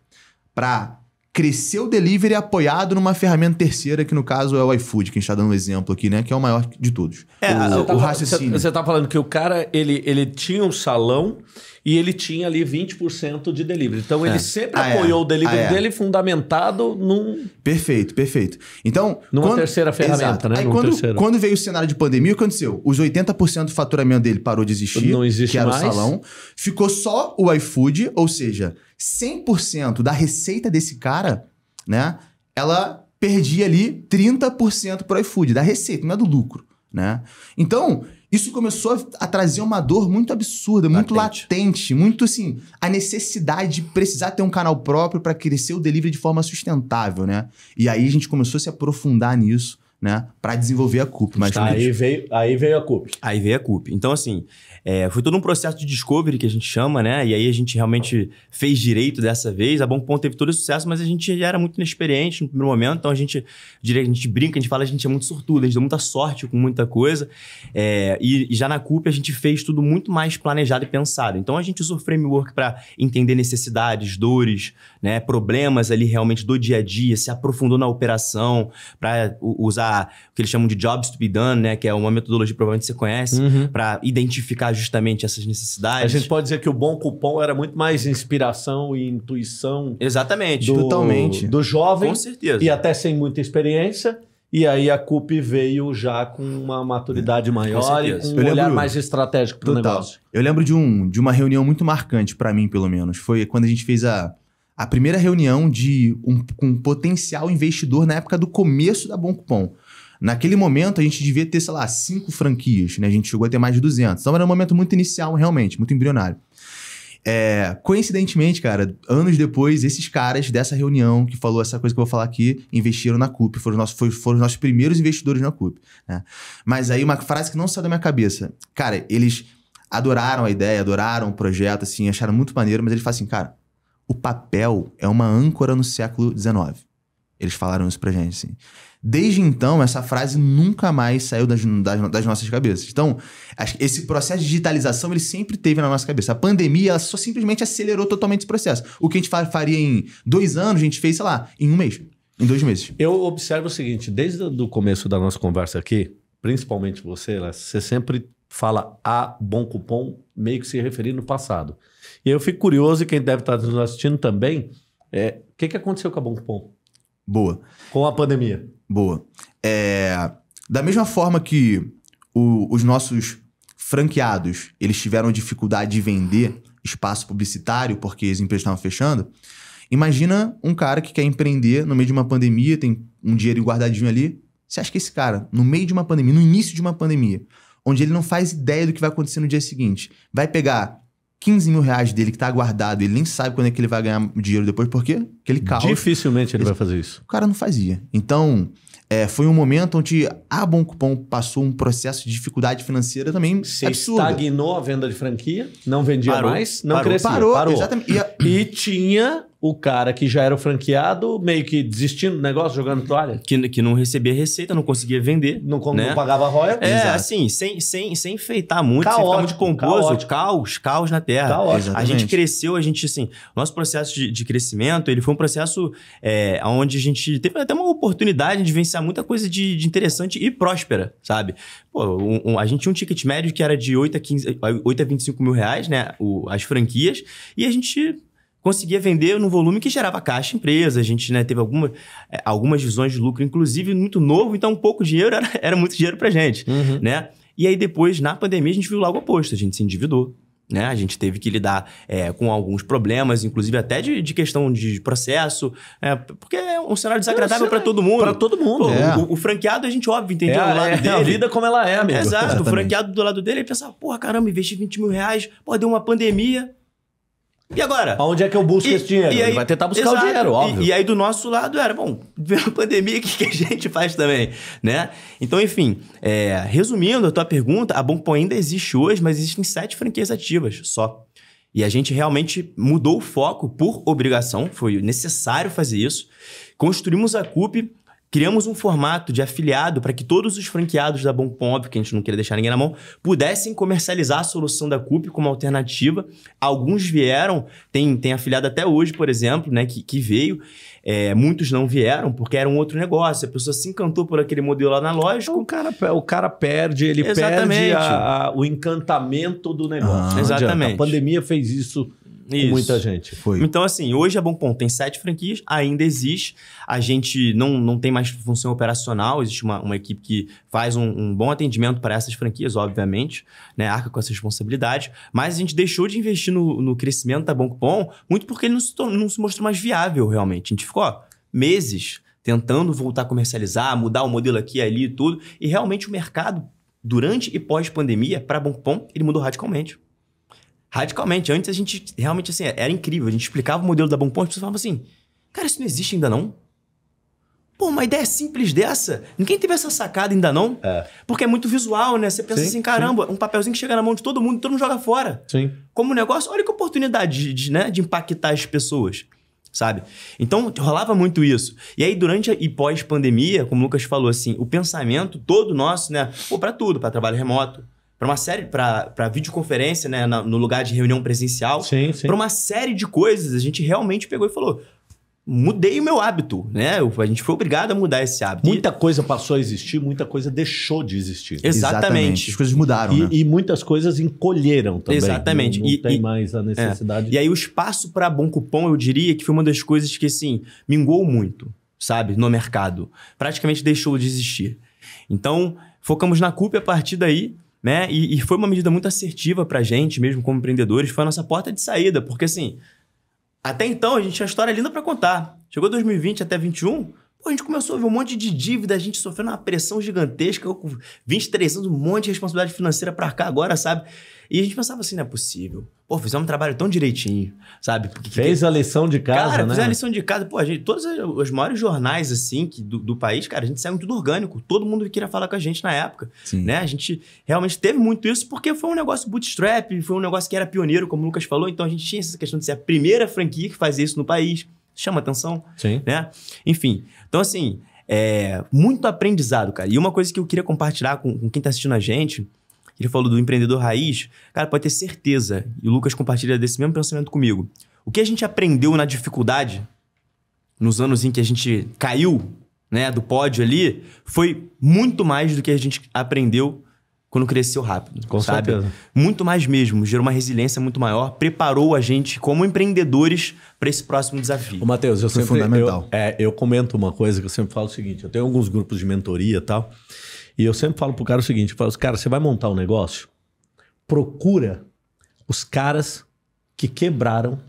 para crescer o delivery apoiado numa ferramenta terceira, que no caso é o iFood, que a gente está dando um exemplo aqui, né? Que é o maior de todos. É, o, ah, você tá, o raciocínio. Você está falando que o cara, ele, ele tinha um salão e ele tinha ali 20% de delivery. Então ele é. sempre ah, é. apoiou é. o delivery ah, é. dele fundamentado num. Perfeito, perfeito. Então. Numa quando... terceira ferramenta, Exato. né? Aí, quando, quando veio o cenário de pandemia, o que aconteceu? Os 80% do faturamento dele parou de existir, Não existe que era mais. o salão. Ficou só o iFood, ou seja, 100% da receita desse cara, né? Ela perdia ali 30% para o iFood, da receita, não é do lucro. Né? Então, isso começou a trazer uma dor muito absurda, muito latente, latente muito assim, a necessidade de precisar ter um canal próprio para crescer o delivery de forma sustentável, né? E aí a gente começou a se aprofundar nisso, né, para desenvolver a CUP. Mas tá, aí, veio, aí veio a CUP. Aí veio a CUP. Então, assim, é, foi todo um processo de discovery que a gente chama, né? E aí a gente realmente fez direito dessa vez. A Bom Ponto teve todo o sucesso, mas a gente era muito inexperiente no primeiro momento, então a gente, a gente brinca, a gente fala, a gente é muito sortudo, a gente deu muita sorte com muita coisa. É, e, e, já na CUP a gente fez tudo muito mais planejado e pensado. Então a gente usou framework para entender necessidades, dores, né? Problemas ali realmente do dia a dia, se aprofundou na operação, para usar o que eles chamam de jobs to be done, né? Que é uma metodologia que provavelmente você conhece, uhum. para identificar justamente essas necessidades. A gente pode dizer que o bom cupom era muito mais inspiração e intuição. Exatamente. Do, totalmente. Do jovem. Com certeza. E até sem muita experiência. E aí a CUP veio já com uma maturidade é, maior e com um lembro, olhar mais estratégico para o negócio. Eu lembro de, um, de uma reunião muito marcante para mim, pelo menos. Foi quando a gente fez a, a primeira reunião de um, com um potencial investidor na época do começo da Bom Cupom. Naquele momento, a gente devia ter, sei lá, cinco franquias, né? A gente chegou a ter mais de 200. Então, era um momento muito inicial, realmente, muito embrionário. É, coincidentemente, cara, anos depois, esses caras dessa reunião que falou essa coisa que eu vou falar aqui, investiram na CUP, foram, nosso, foram, foram os nossos primeiros investidores na CUP. Né? Mas aí uma frase que não saiu da minha cabeça. Cara, eles adoraram a ideia, adoraram o projeto, assim, acharam muito maneiro, mas eles falam assim, cara, o papel é uma âncora no século XIX. Eles falaram isso pra gente, assim. Desde então, essa frase nunca mais saiu das, das, das nossas cabeças. Então, esse processo de digitalização, ele sempre teve na nossa cabeça. A pandemia, ela só simplesmente acelerou totalmente esse processo. O que a gente faria em dois anos, a gente fez, sei lá, em um mês, em dois meses. Eu observo o seguinte, desde o começo da nossa conversa aqui, principalmente você, né, você sempre fala a bom cupom, meio que se referindo no passado. E eu fico curioso, e quem deve estar nos assistindo também, é o que, que aconteceu com a bom cupom? Boa. Com a pandemia. Boa. É, da mesma forma que o, os nossos franqueados, eles tiveram dificuldade de vender espaço publicitário porque as empresas estavam fechando, imagina um cara que quer empreender no meio de uma pandemia, tem um dinheiro guardadinho ali. Você acha que esse cara, no meio de uma pandemia, no início de uma pandemia, onde ele não faz ideia do que vai acontecer no dia seguinte, vai pegar 15 mil reais dele que tá guardado, ele nem sabe quando é que ele vai ganhar dinheiro depois, por quê? Porque ele causa. Dificilmente ele, ele vai fazer isso. O cara não fazia. Então, é, foi um momento onde a Bom Cupom passou um processo de dificuldade financeira também Se absurda. estagnou a venda de franquia, não vendia parou, mais, não parou, Parou, parou. exatamente. E, a... e tinha o cara que já era o franqueado meio que desistindo do negócio, jogando toalha. Que, que não recebia receita, não conseguia vender. Não, né? não pagava royalties. É, Exato. assim, sem, sem, sem enfeitar muito, caótico, sem ficar muito composto, caótico. caos, caos na terra. A gente cresceu, a gente, assim, nosso processo de, de crescimento, ele foi um processo é, onde a gente teve até uma oportunidade de vencer muita coisa de, de interessante e próspera, sabe? Pô, um, um, a gente tinha um ticket médio que era de 8 a, 15, 8 a 25 mil reais, né? O, as franquias, e a gente conseguia vender num volume que gerava caixa empresa. A gente né, teve alguma, é, algumas visões de lucro, inclusive muito novo, então pouco dinheiro era, *laughs* era muito dinheiro para gente, uhum. né? E aí depois, na pandemia, a gente viu logo o oposto, a gente se endividou. Né? A gente teve que lidar é, com alguns problemas, inclusive até de, de questão de processo, é, porque é um cenário desagradável é para todo mundo. Para todo mundo. Pô, é. o, o, franqueado, a gente, óbvio, entendeu é, o lado dele. a vida como ela é, mesmo. Exato. Exatamente. O franqueado do lado dele, ele pensava, porra, caramba, investi 20 mil reais, pô, deu uma pandemia e agora? Onde é que eu busco e, esse dinheiro? E aí, Ele vai tentar buscar exato, o dinheiro, óbvio. E, e, aí do nosso lado era, bom, *laughs* vendo a pandemia, o que, que, a gente faz também, né? Então, enfim, é, resumindo a tua pergunta, a Bonco ainda existe hoje, mas existem sete franquias ativas só. E a gente realmente mudou o foco por obrigação, foi necessário fazer isso. Construímos a CUP Criamos um formato de afiliado para que todos os franqueados da Bom Pomp, que a gente não queria deixar ninguém na mão, pudessem comercializar a solução da CUP como alternativa. Alguns vieram, tem, tem afiliado até hoje, por exemplo, né, que, que veio. É, muitos não vieram porque era um outro negócio. A pessoa se encantou por aquele modelo analógico. O cara, o cara perde, ele Exatamente. perde a, a, o encantamento do negócio. Ah, Exatamente. A pandemia fez isso é Isso. com muita gente. Foi. Então, assim, hoje a é Bom Ponto tem sete franquias, ainda existe. A gente não, não tem mais função operacional, existe uma, uma equipe que faz um, um bom atendimento para essas franquias, obviamente, né? Arca com essa responsabilidade. Mas a gente deixou de investir no, no crescimento da Bom muito porque ele não se, não se mostrou mais viável, realmente. A gente ficou ó, meses tentando voltar a comercializar, mudar o modelo aqui, ali e tudo. E realmente o mercado, durante e pós-pandemia, para Bom Cupom, ele mudou radicalmente radicalmente. Antes a gente realmente, assim, era incrível. A gente explicava o modelo da Bom Ponte, as pessoas falavam assim, cara, isso não existe ainda não. Pô, uma ideia simples dessa, ninguém teve essa sacada ainda não. É. Porque é muito visual, né? Você pensa sim, assim, caramba, sim. um papelzinho que chega na mão de todo mundo, todo mundo joga fora. Sim. Como negócio, olha que oportunidade de, né, de impactar as pessoas, sabe? Então, rolava muito isso. E aí, durante e pós-pandemia, como o Lucas falou assim, o pensamento todo nosso, né? Pô, pra tudo, para trabalho remoto, para uma série, para videoconferência, né, na, no lugar de reunião presencial, para uma série de coisas, a gente realmente pegou e falou: mudei o meu hábito, né? A gente foi obrigado a mudar esse hábito. Muita coisa passou a existir, muita coisa deixou de existir. Exatamente. Exatamente. As coisas mudaram, e, né? e, muitas coisas encolheram também. Exatamente. Não, não e, tem e, mais a necessidade. É. E aí o espaço para Bom Cupom, eu diria que foi uma das coisas que, assim, mingou muito, sabe? No mercado. Praticamente deixou de existir. Então, focamos na culpa a partir daí né? E, e foi uma medida muito assertiva para a gente, mesmo como empreendedores, foi a nossa porta de saída, porque assim, até então a gente tinha história linda para contar. Chegou 2020 até 21, a gente começou a ver um monte de dívida, a gente sofrendo uma pressão gigantesca, eu com 23 anos, um monte de responsabilidade financeira para cá agora, sabe? E a gente pensava assim, não é possível. Pô, fizemos um trabalho tão direitinho, sabe? Porque, Fez que... a lição de casa, cara, né? Fizemos a lição de casa. Pô, a gente, todos os maiores jornais, assim, que, do, do, país, cara, a gente saiu tudo orgânico. Todo mundo queria falar com a gente na época, Sim. né? A gente realmente teve muito isso porque foi um negócio bootstrap, foi um negócio que era pioneiro, como o Lucas falou. Então, a gente tinha essa questão de ser a primeira franquia que fazia isso no país. Chama atenção, Sim. né? Enfim, então, assim, é muito aprendizado, cara. E uma coisa que eu queria compartilhar com, com quem tá assistindo a gente que ele falou do empreendedor raiz, cara, pode ter certeza, e o Lucas compartilha desse mesmo pensamento comigo. O que a gente aprendeu na dificuldade, nos anos em que a gente caiu né, do pódio ali, foi muito mais do que a gente aprendeu quando cresceu rápido. Com sabe? certeza. Muito mais mesmo. Gerou uma resiliência muito maior, preparou a gente como empreendedores para esse próximo desafio. Ô, Matheus, eu sou Fundamental. Eu, é, eu comento uma coisa que eu sempre falo o seguinte: eu tenho alguns grupos de mentoria e tal. E eu sempre falo pro cara o seguinte: eu falo, cara, você vai montar um negócio? Procura os caras que quebraram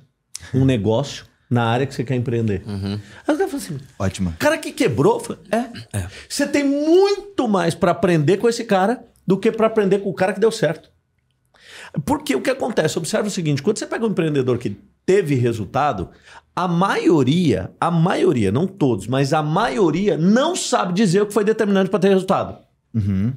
um *laughs* negócio na área que você quer empreender. Uhum. Aí o cara fala assim: Ótimo. cara que quebrou, falo, é. é. Você tem muito mais para aprender com esse cara do que para aprender com o cara que deu certo. Porque o que acontece? Observe o seguinte: quando você pega um empreendedor que teve resultado, a maioria, a maioria, não todos, mas a maioria não sabe dizer o que foi determinante para ter resultado. Uhum.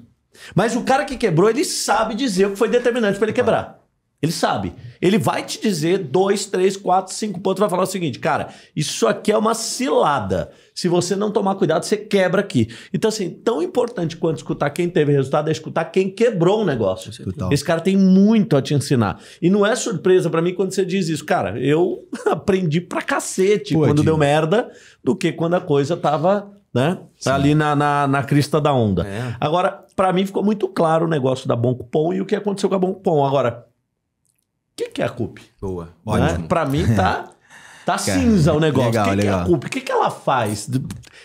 Mas o cara que quebrou, ele sabe dizer o que foi determinante para ele quebrar. Ele sabe. Ele vai te dizer dois, três, quatro, cinco pontos. Vai falar o seguinte, cara, isso aqui é uma cilada. Se você não tomar cuidado, você quebra aqui. Então, assim, tão importante quanto escutar quem teve resultado é escutar quem quebrou o negócio. Total. Esse cara tem muito a te ensinar. E não é surpresa para mim quando você diz isso. Cara, eu *laughs* aprendi pra cacete Pô, quando deu merda do que quando a coisa tava né? Tá ali na, na, na, crista da onda. É. Agora, para mim ficou muito claro o negócio da Bom Cupom e o que aconteceu com a Bom Cupom. Agora, o que, que é a CUP? Boa, né? ótimo. Né? Para mim tá... *laughs* Tá cinza o negócio. o que é Que é o que, que ela faz? Tá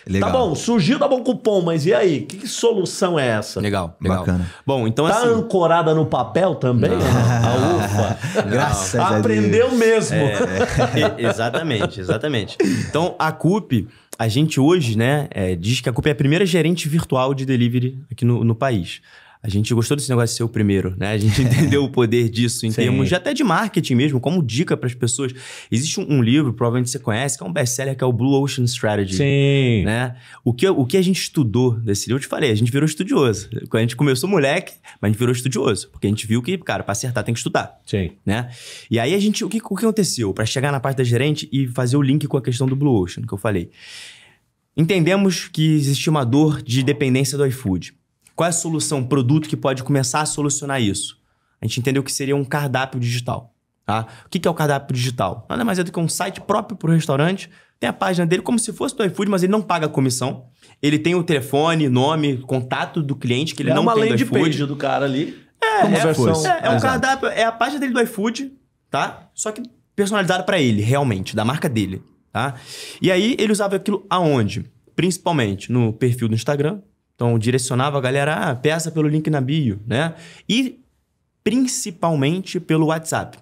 legal. Tá bom, surgiu da Bom Cupom, mas e aí? Que, que solução é essa? Legal, legal. Bacana. Bom, então tá assim... ancorada no papel também? Não. Não? A UFA. *laughs* Graças Aprendeu a Deus. mesmo. É, é. *laughs* exatamente, exatamente. Então, a CUP a gente hoje, né, é, diz que a Coop é a primeira gerente virtual de delivery aqui no, no país a gente gostou desse negócio de ser o primeiro, né? A gente *laughs* entendeu o poder disso em Sim. termos de até de marketing mesmo, como dica para as pessoas. Existe um, um, livro, provavelmente você conhece, que é um best-seller, que é o Blue Ocean Strategy. Sim. Né? O, que, o que a gente estudou desse livro, eu te falei, a gente virou estudioso. Quando a gente começou moleque, mas a gente virou estudioso, porque a gente viu que, cara, para acertar tem que estudar. Sim. Né? E aí a gente, o que, o que aconteceu? Para chegar na parte da gerente e fazer o link com a questão do Blue Ocean, que eu falei. Entendemos que existia uma dor de dependência do iFood. Qual é a solução, produto que pode começar a solucionar isso? A gente entendeu que seria um cardápio digital. Tá? O que é o cardápio digital? Nada mais é do que um site próprio para o restaurante, tem a página dele como se fosse do iFood, mas ele não paga comissão. Ele tem o telefone, nome, contato do cliente, que ele é não tem do iFood. page do cara ali. É, como é, versão... é, é um cardápio, é a página dele do iFood, tá? Só que personalizado para ele, realmente, da marca dele, tá? E aí ele usava aquilo aonde? Principalmente no perfil do Instagram, então, direcionava a galera, ah, peça pelo link na bio, né? E principalmente pelo WhatsApp.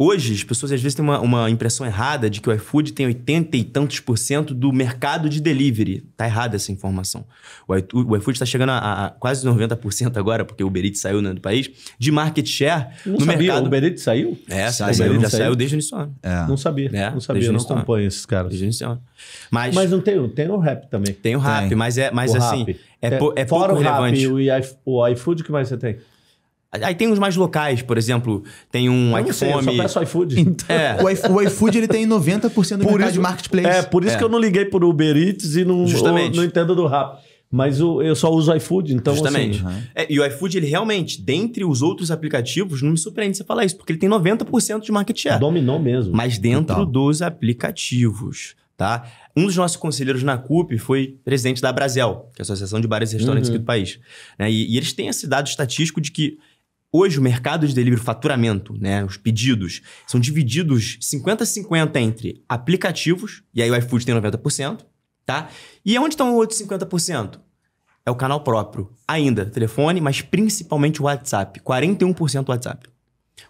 Hoje, as pessoas às vezes têm uma, uma impressão errada de que o iFood tem 80 e tantos por cento do mercado de delivery. Tá errada essa informação. O, I, o iFood está chegando a, a, quase 90% agora, porque o Uber Eats saiu né, do país, de market share não no sabia. mercado. O Uber Eats saiu? É, saiu. O Uber Eats saiu desde o início ano. É. Não sabia. É, não sabia, eu não acompanho esses caras. Desde o início ano. Mas, mas não tem, tem o rap também. Tem o rap, tem. mas é mas o assim, rap. é, é, é, pouco o rap, relevante. E o, o iFood, o que mais você tem? Aí tem uns mais locais, por exemplo, tem um eu iFome. sei, eu só peço iFood. É. Então, o iFood ele tem 90% do por mercado isso, de marketplace. É, por isso é. que eu não liguei por Uber Eats e não, não entendo do rap. Mas eu só uso iFood, então assim, Justamente. Assim, uhum. é, e o iFood, ele realmente, dentre os outros aplicativos, não me surpreende você falar isso, porque ele tem 90% de market share. Dominou mesmo. Mas dentro então. dos aplicativos, tá? Um dos nossos conselheiros na CUP foi presidente da Brasel, que é a Associação de Bares e Restaurantes uhum. aqui do país. Né? E, e eles têm esse dado estatístico de que Hoje, o mercado de delivery, o faturamento, né, os pedidos, são divididos 50-50 entre aplicativos, e aí o iFood tem 90%, tá? E onde estão os outros 50%? É o canal próprio. Ainda, telefone, mas principalmente o WhatsApp. 41% WhatsApp.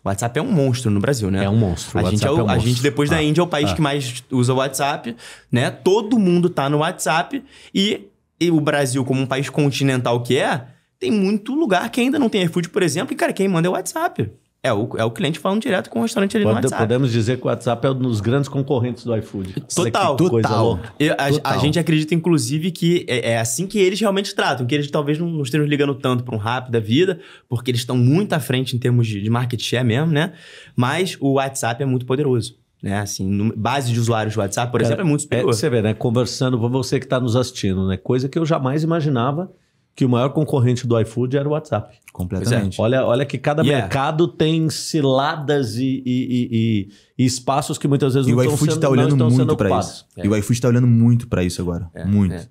O WhatsApp é um monstro no Brasil, né? É um monstro. A, gente, é o, é um a gente, depois ah, da Índia, é o país ah. que mais usa o WhatsApp, né? Todo mundo tá no WhatsApp e, e o Brasil, como um país continental que é, tem muito lugar que ainda não tem iFood, por exemplo, e, cara, quem manda é o WhatsApp. É o, é o cliente falando direto com o restaurante ali Pode, no WhatsApp. Podemos dizer que o WhatsApp é um dos grandes concorrentes do iFood. Total. total. Eu, a, total. A gente acredita, inclusive, que é, é, assim que eles realmente tratam, que eles talvez não estejam ligando tanto para um rápido da vida, porque eles estão muito à frente em termos de, de market share mesmo, né? Mas o WhatsApp é muito poderoso né? Assim, no, base de usuários do WhatsApp, por Cara, exemplo, é muito é, superior. É, você vê, né? Conversando com você que está nos assistindo, né? Coisa que eu jamais imaginava que o maior concorrente do iFood era o WhatsApp. Completamente. É, olha, olha que cada yeah. mercado tem ciladas e, e, e, e, espaços que muitas vezes e não, o iFood sendo, tá olhando muito para isso. É. E o iFood está olhando muito para isso agora. É, muito. É.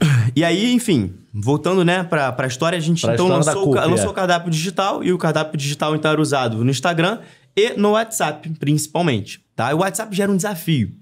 *coughs* E aí, enfim, voltando né, para a história, a gente pra então a lançou, lançou é. o cardápio digital e o cardápio digital então era usado no Instagram e no WhatsApp, principalmente. Tá? E o WhatsApp gera um desafio.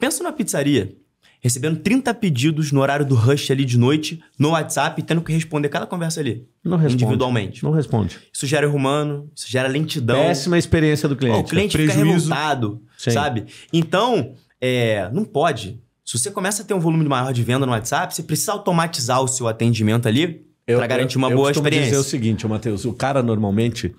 Pensa na pizzaria recebendo 30 pedidos no horário do rush ali de noite, no WhatsApp, tendo que responder cada conversa ali. Não responde. Individualmente. Não responde. Isso gera erro humano, isso gera lentidão. Péssima experiência do cliente. o cliente é fica revoltado, sabe? Então, é, não pode. Se você começa a ter um volume maior de venda no WhatsApp, você precisa automatizar o seu atendimento ali para garantir uma eu, eu boa experiência. Eu dizer o seguinte, Matheus, o cara normalmente,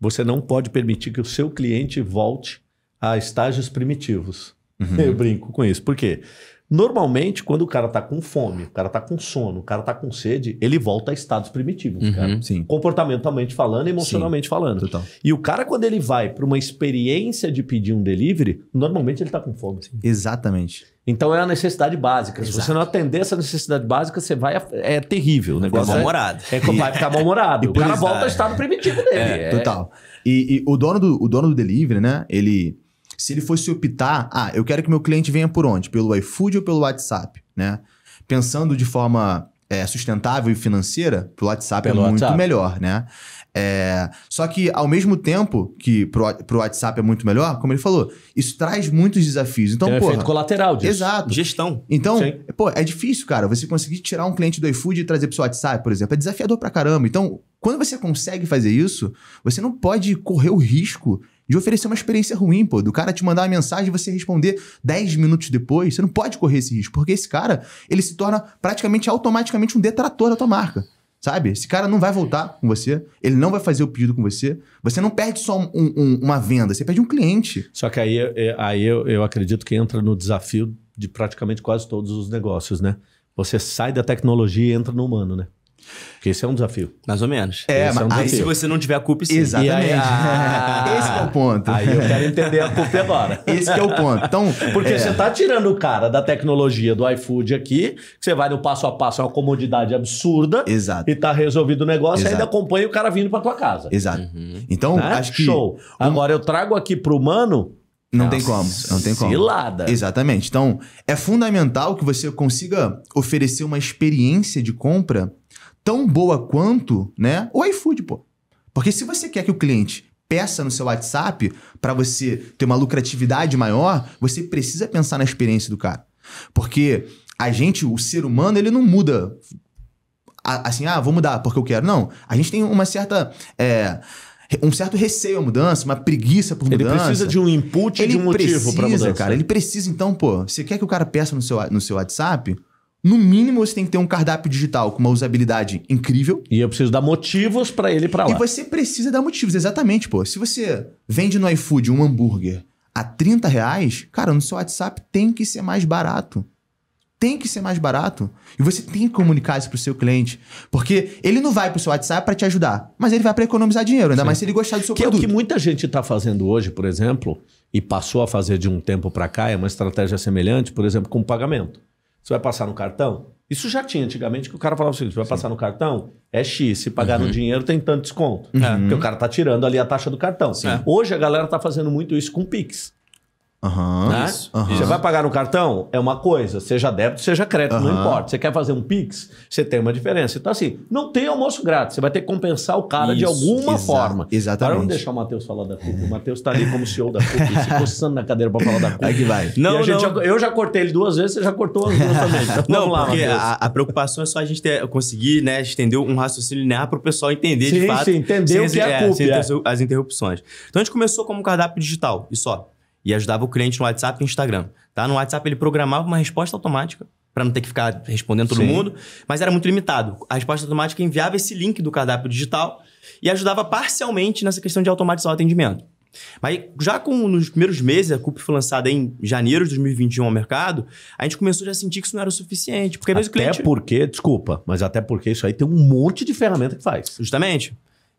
você não pode permitir que o seu cliente volte a estágios primitivos. Uhum. Eu brinco com isso. Por quê? Normalmente, quando o cara tá com fome, o cara tá com sono, o cara tá com sede, ele volta a estados primitivos, uhum, cara. Sim. Comportamentalmente falando, emocionalmente sim, falando. Total. E o cara, quando ele vai para uma experiência de pedir um delivery, normalmente ele tá com fome. Sim. Exatamente. Então é a necessidade básica. Exato. Se você não atender essa necessidade básica, você vai. É terrível. O negócio é mal-humorado. É, é, vai ficar mal-humorado. *laughs* o cara volta ao é. estado primitivo dele. É, é, total. E, e, o, dono do, o dono do delivery, né? Ele se ele fosse optar, ah, eu quero que meu cliente venha por onde? Pelo iFood ou pelo WhatsApp, né? Pensando de forma é, sustentável e financeira, é pelo WhatsApp pelo é muito WhatsApp. melhor, né? É, só que, ao mesmo tempo que pro, pro WhatsApp é muito melhor, como ele falou, isso traz muitos desafios. Então, Tem um porra, efeito colateral disso. Exato. Gestão. Então, Sim. pô, é difícil, cara, você conseguir tirar um cliente do iFood e trazer pro seu WhatsApp, por exemplo. É desafiador pra caramba. Então, quando você consegue fazer isso, você não pode correr o risco de oferecer uma experiência ruim, pô, do cara te mandar uma mensagem e você responder 10 minutos depois. Você não pode correr esse risco, porque esse cara, ele se torna praticamente automaticamente um detrator da tua marca. Sabe? Esse cara não vai voltar com você, ele não vai fazer o pedido com você. Você não perde só um, um, uma venda, você perde um cliente. Só que aí, é, aí eu, eu acredito que entra no desafio de praticamente quase todos os negócios, né? Você sai da tecnologia e entra no humano, né? Porque esse é um desafio. Mais ou menos. É, esse mas é um aí se você não tiver a culpa, sim. Exatamente. Aí, ah, esse é o ponto. Aí eu quero entender a culpa agora. *laughs* Esse é o ponto. Então, Porque é. você tá tirando o cara da tecnologia do iFood aqui, você vai no passo a passo, é uma comodidade absurda. Exato. E tá resolvido o negócio, ainda acompanha o cara vindo pra tua casa. Exato. Uhum. Então, né? acho que... Show. Um... Agora, eu trago aqui pro humano... Não Nossa, tem como, não tem como. Cilada. Exatamente. Então, é fundamental que você consiga oferecer uma experiência de compra tão boa quanto, né? O iFood, pô. Porque se você quer que o cliente peça no seu WhatsApp para você ter uma lucratividade maior, você precisa pensar na experiência do cara. Porque a gente, o ser humano, ele não muda assim, ah, vou mudar porque eu quero. Não. A gente tem uma certa. É, um certo receio à mudança, uma preguiça por mudança. Ele precisa de um input ele de um motivo para mudança. cara. Ele precisa, então, pô, você quer que o cara peça no seu, no seu WhatsApp? No mínimo, você tem que ter um cardápio digital com uma usabilidade incrível. E eu preciso dar motivos para ele para lá. E você precisa dar motivos, exatamente, pô. Se você vende no iFood um hambúrguer a 30 reais, cara, no seu WhatsApp tem que ser mais barato. Tem que ser mais barato. E você tem que comunicar isso pro seu cliente. Porque ele não vai pro seu WhatsApp para te ajudar, mas ele vai para economizar dinheiro, ainda Sim. mais se ele gostar do seu que produto. é o que muita gente está fazendo hoje, por exemplo, e passou a fazer de um tempo para cá, é uma estratégia semelhante, por exemplo, com pagamento. Você vai passar no cartão? Isso já tinha antigamente que o cara falava o seguinte: vai Sim. passar no cartão? É X. Se pagar uhum. no dinheiro, tem tanto desconto. Uhum. Porque o cara tá tirando ali a taxa do cartão. É. Hoje a galera tá fazendo muito isso com Pix. Uhum, né? isso, uhum. Você vai pagar no cartão? É uma coisa, seja débito, seja crédito, uhum. não importa. Você quer fazer um Pix? Você tem uma diferença. Então, assim, não tem almoço grátis. Você vai ter que compensar o cara isso, de alguma exa forma. Exatamente. Para não deixar o Matheus falar da culpa, O Matheus está ali como CEO da culpa, se coçando na cadeira para falar da culpa. Aí que vai. Não, não. Já, eu já cortei ele duas vezes, você já cortou as duas também. Então, *laughs* não, lá, porque a, a, preocupação é só a gente ter, conseguir né, estender um raciocínio linear para o pessoal entender sim, de fato. Sim, entender o que é a culpa. é. é. as interrupções. Então, a gente começou como um cardápio digital e só e ajudava o cliente no WhatsApp e Instagram. Tá? No WhatsApp ele programava uma resposta automática para não ter que ficar respondendo todo Sim. mundo, mas era muito limitado. A resposta automática enviava esse link do cardápio digital e ajudava parcialmente nessa questão de automatizar o atendimento. Mas já com nos primeiros meses, a CUP foi lançada em janeiro de 2021 ao mercado, a gente começou a sentir que isso não era o suficiente. Porque até cliente... porque, desculpa, mas até porque isso aí tem um monte de ferramenta que faz. Justamente.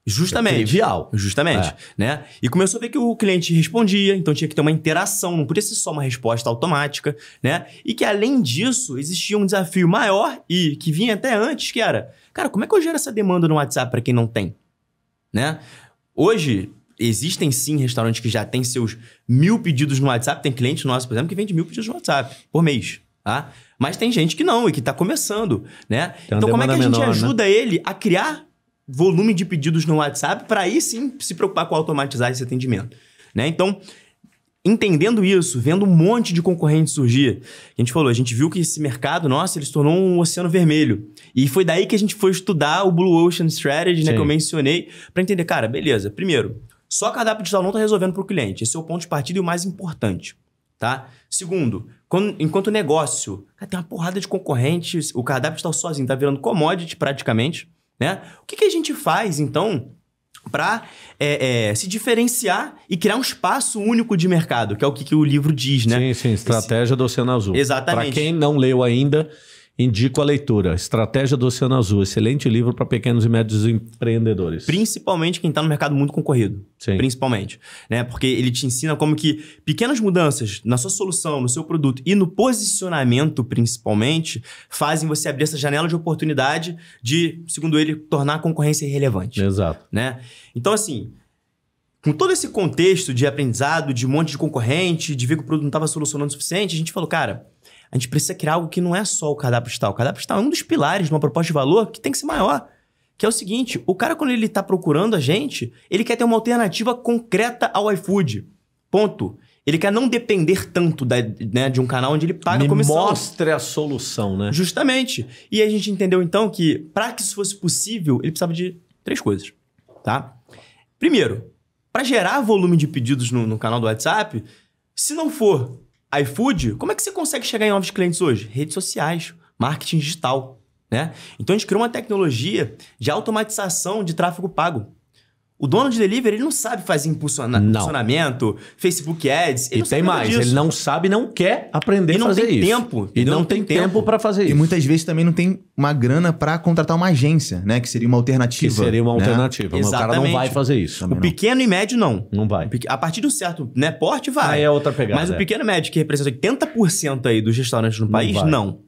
Justamente. É trivial. Justamente, é. né? E começou a ver que o cliente respondia, então tinha que ter uma interação, não podia ser só uma resposta automática, né? E que além disso, existia um desafio maior e que vinha até antes, que era, cara, como é que eu gero essa demanda no WhatsApp para quem não tem? Né? Hoje, existem sim restaurantes que já têm seus mil pedidos no WhatsApp. Tem cliente nosso, por exemplo, que vende mil pedidos no WhatsApp por mês. Tá? Mas tem gente que não e que está começando, né? Então, como é que a gente menor, né? ajuda né? ele a criar volume de pedidos no WhatsApp para aí sim se preocupar com automatizar esse atendimento. Né? Então, entendendo isso, vendo um monte de concorrentes surgir, a gente falou, a gente viu que esse mercado, nossa, ele se tornou um oceano vermelho. E foi daí que a gente foi estudar o Blue Ocean Strategy, né, que eu mencionei, para entender, cara, beleza, primeiro, só cardápio digital não está resolvendo para o cliente. Esse é o ponto de partida e o mais importante. Tá? Segundo, quando, enquanto negócio, cara, tem uma porrada de concorrentes, o cardápio digital sozinho está virando commodity praticamente né? O que, que a gente faz, então, para é, é, se diferenciar e criar um espaço único de mercado, que é o que, que o livro diz, né? Sim, sim, estratégia Esse... do Oceano Azul. Exatamente. Para quem não leu ainda, Indico a leitura. Estratégia do Oceano Azul. Excelente livro para pequenos e médios empreendedores. Principalmente quem está no mercado muito concorrido. Sim. Principalmente. Né? Porque ele te ensina como que pequenas mudanças na sua solução, no seu produto e no posicionamento, principalmente, fazem você abrir essa janela de oportunidade de, segundo ele, tornar a concorrência irrelevante. Exato. Né? Então, assim, com todo esse contexto de aprendizado, de um monte de concorrente, de ver que o produto não estava solucionando o suficiente, a gente falou, cara, a gente precisa criar algo que não é só o cadastro digital. O cadastro digital é um dos pilares de uma proposta de valor que tem que ser maior. Que é o seguinte, o cara quando ele está procurando a gente, ele quer ter uma alternativa concreta ao iFood. Ponto. Ele quer não depender tanto da, né, de um canal onde ele paga Me comissão. Mostre a solução, né? Justamente. E a gente entendeu então que para que isso fosse possível, ele precisava de três coisas, tá? Primeiro, para gerar volume de pedidos no, no canal do WhatsApp, se não for iFood, como é que você consegue chegar em novos clientes hoje? Redes sociais, marketing digital. Né? Então a gente criou uma tecnologia de automatização de tráfego pago. O dono de delivery, ele não sabe fazer impulsiona não. impulsionamento, Facebook Ads. Ele e tem mais, disso. ele não sabe, não quer aprender a fazer isso. E não tem tempo. E não, tem tempo para fazer isso. E muitas vezes também não tem uma grana para contratar uma agência, né? Que seria uma alternativa. Que seria uma né? alternativa. Exatamente. Mas o cara não vai fazer isso. O pequeno e médio, não. Não vai. A partir de um certo né, porte, vai. Aí é outra pegada. Mas é. o pequeno e médio, que representa 80% aí dos restaurantes no país, não.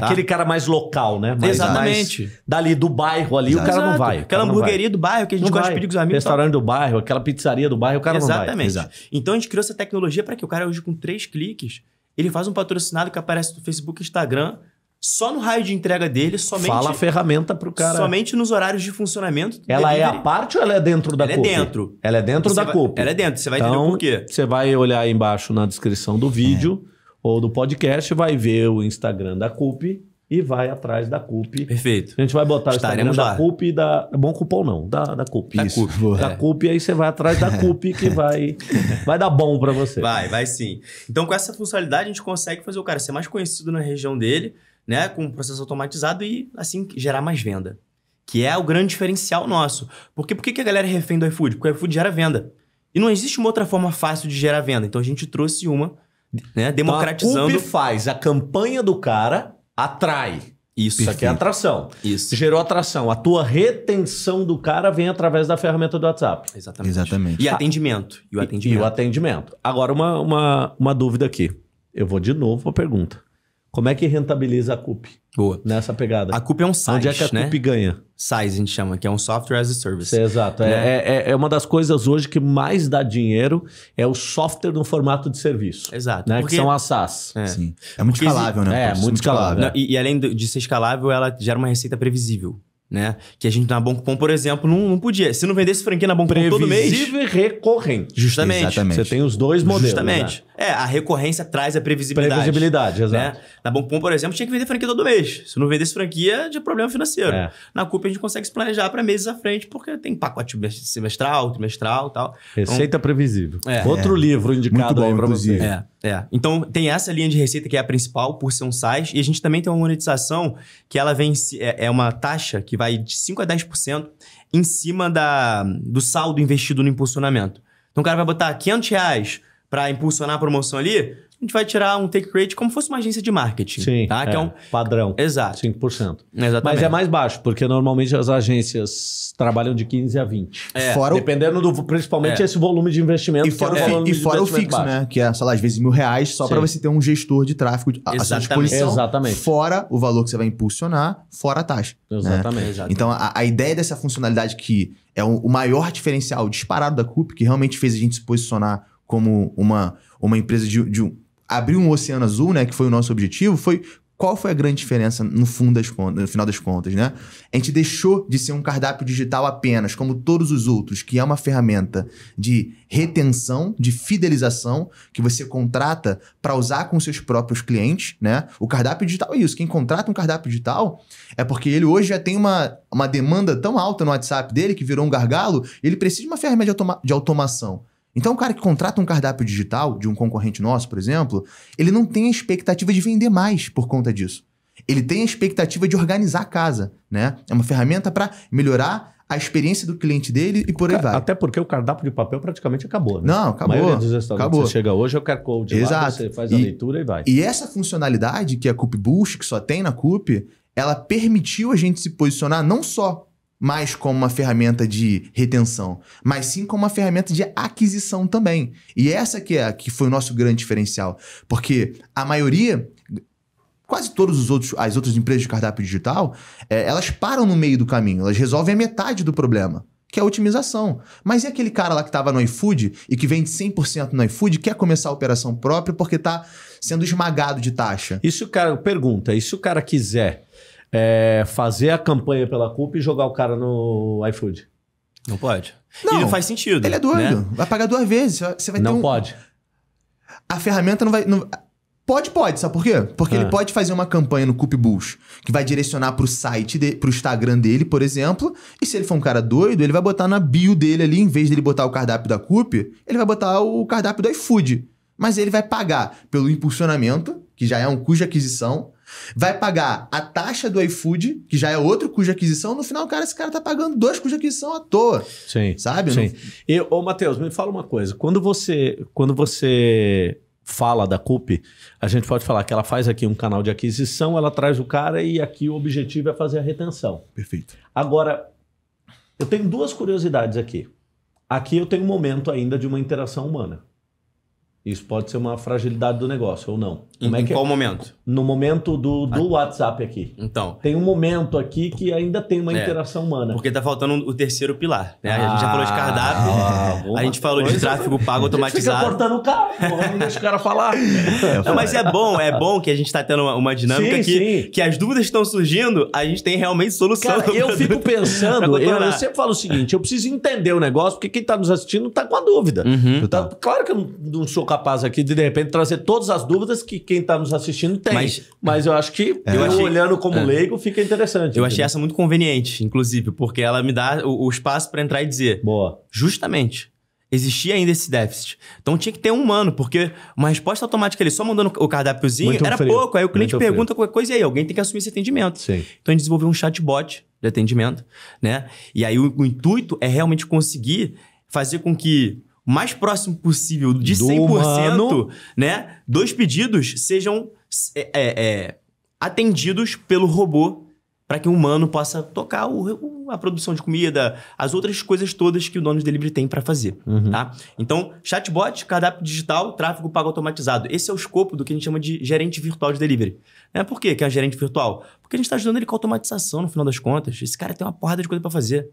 Tá? Aquele cara mais local, né? Mais, Exatamente. Mais dali do bairro ali, Exato. o cara não vai. aquela hamburgueria vai. do bairro que a gente não gosta vai. de pedir com os amigos. Restaurante do bairro, aquela pizzaria do bairro, o cara Exatamente. não vai. Exatamente. Então a gente criou essa tecnologia para que o cara hoje com três cliques, ele faz um patrocinado que aparece no Facebook, Instagram, só no raio de entrega dele, somente. Fala a ferramenta pro cara. Somente nos horários de funcionamento. Ela delivery. é a parte ou ela é dentro da ela Ela é dentro. Ela é dentro você da vai, Ela é dentro, você vai então, entender o porquê. Você vai olhar aí embaixo na descrição do vídeo. É ou do podcast, vai ver o Instagram da CUP e vai atrás da CUP. Perfeito. A gente vai botar Estaremos o Instagram da CUP e da. bom cupom não, da, da CUP. Da Isso. CUP. Da é. aí você vai atrás da CUP que *laughs* vai, vai dar bom para você. Vai, vai sim. Então, com essa funcionalidade, a gente consegue fazer o cara ser mais conhecido na região dele, né? Com um processo automatizado e, assim, gerar mais venda. Que é o grande diferencial nosso. Porque por que a galera é refém do iFood? Porque o iFood gera venda. E não existe uma outra forma fácil de gerar venda. Então a gente trouxe uma né? Democratizando. Então, a faz a campanha do cara, atrai. Isso isso aqui é atração. Isso. Gerou atração. A tua retenção do cara vem através da ferramenta do WhatsApp. Exatamente. Exatamente. E tá. atendimento. E o atendimento. e o atendimento. Agora, uma, uma, uma dúvida aqui. Eu vou de novo para a pergunta. Como é que rentabiliza a CUP? Boa. Nessa pegada. A CUP é um SaaS, Onde é que a né? CUP ganha? SaaS, a gente chama, que é um Software as a Service. É, exato. Né? É, é, é, uma das coisas hoje que mais dá dinheiro, é o software no formato de serviço. Exato. Né? Porque... Que são as SaaS. É, Sim. é muito escalável, existe... né? É, é, muito, muito escalável. Não, e, e, além de ser escalável, ela gera uma receita previsível. Né? Que a gente na Bom Cupom, por exemplo, não, não podia. Se não vendesse franquia na Bom Cupom todo mês... Previsível e recorrente. Justamente. Exatamente. Você tem os dois modelos. Né? Justamente. Né? É, a recorrência traz a previsibilidade. Previsibilidade, né? exato. Né? Na Bompom, por exemplo, tinha que vender franquia todo mês. Se não vendesse franquia, tinha problema financeiro. É. Na CUP, a gente consegue se planejar para meses à frente, porque tem pacote semestral, trimestral e tal. Então, receita então, previsível. É. Outro é. livro indicado Muito bom, aí para você. É, é. Então, tem essa linha de receita que é a principal, por ser um site E a gente também tem uma monetização que ela vem... É, é uma taxa que vai de 5% a 10% em cima da, do saldo investido no impulsionamento. Então, o cara vai botar 500 reais para impulsionar a promoção ali, a gente vai tirar um take rate como fosse uma agência de marketing. Sim, tá? que é, é um padrão. Exato. 5%. Exatamente. Mas é mais baixo, porque normalmente as agências trabalham de 15 a 20. É. Fora Dependendo do, principalmente é. esse volume de investimento. E fora, é. o, fi, e fora o fixo, baixo. né? Que é, sei lá, às vezes mil reais só para você ter um gestor de tráfego a, sua disposição. Exatamente. Fora o valor que você vai impulsionar, fora a taxa. Né? Exatamente. Né? Então, a, a ideia dessa funcionalidade que é o, o maior diferencial disparado da CUP, que realmente fez a gente se posicionar como uma, uma empresa de, de abrir um oceano azul, né, que foi o nosso objetivo, foi qual foi a grande diferença no fundo das contas, no final das contas, né? A gente deixou de ser um cardápio digital apenas, como todos os outros, que é uma ferramenta de retenção, de fidelização, que você contrata para usar com seus próprios clientes, né? O cardápio digital é isso. Quem contrata um cardápio digital é porque ele hoje já tem uma, uma demanda tão alta no WhatsApp dele que virou um gargalo, ele precisa de uma ferramenta de, automa de automação. Então, o cara que contrata um cardápio digital de um concorrente nosso, por exemplo, ele não tem a expectativa de vender mais por conta disso. Ele tem a expectativa de organizar a casa, né? É uma ferramenta para melhorar a experiência do cliente dele e por aí vai. Até porque o cardápio de papel praticamente acabou, né? Não, acabou. A maioria dos acabou. você chega hoje, é o QR Code Exato. Lá, você faz e, a leitura e vai. E essa funcionalidade que a Coop Boost, que só tem na Coop, ela permitiu a gente se posicionar não só mais como uma ferramenta de retenção, mas sim como uma ferramenta de aquisição também. E essa que, é, que foi o nosso grande diferencial, porque a maioria, quase todas os outros, as outras empresas de cardápio digital, é, elas param no meio do caminho, elas resolvem a metade do problema. Que é a otimização. Mas e aquele cara lá que estava no iFood e que vende 100% no iFood, quer começar a operação própria porque está sendo esmagado de taxa? Isso, cara, pergunta: e se o cara quiser é, fazer a campanha pela culpa e jogar o cara no iFood. Não pode. Não, e não faz sentido. Ele é doido. Né? Vai pagar duas vezes. Você vai não ter um... pode. A ferramenta não vai. Não... Pode, pode, sabe por quê? Porque ah. ele pode fazer uma campanha no Coop Bulls que vai direcionar pro site, de, pro Instagram dele, por exemplo. E se ele for um cara doido, ele vai botar na bio dele ali, em vez dele botar o cardápio da Coop, ele vai botar o cardápio do iFood. Mas ele vai pagar pelo impulsionamento, que já é um custo de aquisição, Vai pagar a taxa do iFood, que já é outro custo de aquisição. No final, cara, esse cara tá pagando dois custos de aquisição à toa. Sim. Sabe? Sim. E, ô, Matheus, me fala uma coisa. Quando você, quando você fala da CUP, a gente pode falar que ela faz aqui um canal de aquisição, ela traz o cara e aqui o objetivo é fazer a retenção. Perfeito. Agora, eu tenho duas curiosidades aqui. Aqui eu tenho um momento ainda de uma interação humana. Isso pode ser uma fragilidade do negócio ou não em, é que... É? qual momento? No momento do, do ah. WhatsApp aqui. Então. Tem um momento aqui que ainda tem uma é, interação humana. Porque tá faltando o terceiro pilar. Né? Ah, a gente já falou de ah, cardápio, ah, a gente falou de tráfego pago *laughs* automatizado. Fica cortando o carro. não deixa o cara falar. *laughs* Não, mas é bom, é bom que a gente tá tendo uma, uma dinâmica aqui, que, as dúvidas estão surgindo, a gente tem realmente solução. Cara, eu *laughs* fico pensando, eu, eu, sempre falo o seguinte, eu preciso entender o negócio, porque quem tá nos assistindo tá com a dúvida. Uhum. Tá, claro que eu não sou capaz aqui de, de repente, trazer todas as dúvidas que quem está nos assistindo tem. Mas, mas eu acho que é, eu, achei, olhando como é. leigo fica interessante. Eu entendeu? achei essa muito conveniente, inclusive, porque ela me dá o, o espaço para entrar e dizer. Boa. Justamente. Existia ainda esse déficit. Então tinha que ter um humano, porque uma resposta automática ele só mandando o cardápiozinho muito era frio. pouco. Aí o cliente muito pergunta frio. qualquer coisa e aí alguém tem que assumir esse atendimento. Sim. Então a gente desenvolveu um chatbot de atendimento, né? E aí o, o intuito é realmente conseguir fazer com que mais próximo possível de Do 100%, humano. né? Dois pedidos sejam é, é, é, atendidos pelo robô para que o humano possa tocar o, a produção de comida, as outras coisas todas que o dono de delivery tem para fazer, uhum. tá? Então, chatbot, cardápio digital, tráfego pago automatizado. Esse é o escopo do que a gente chama de gerente virtual de delivery. Né? Por quê que é um gerente virtual? Porque a gente está ajudando ele com automatização, no final das contas. Esse cara tem uma porrada de coisa para fazer.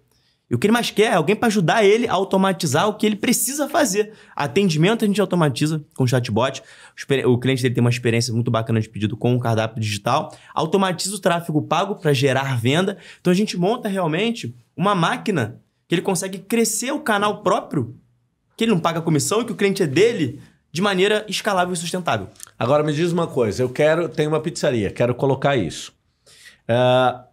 E o que ele mais quer é alguém para ajudar ele a automatizar o que ele precisa fazer. Atendimento a gente automatiza com chatbot. O cliente dele tem uma experiência muito bacana de pedido com o cardápio digital. Automatiza o tráfego pago para gerar venda. Então a gente monta realmente uma máquina que ele consegue crescer o canal próprio, que ele não paga comissão e que o cliente é dele de maneira escalável e sustentável. Agora me diz uma coisa, eu quero, tenho uma pizzaria, quero colocar isso. Uh,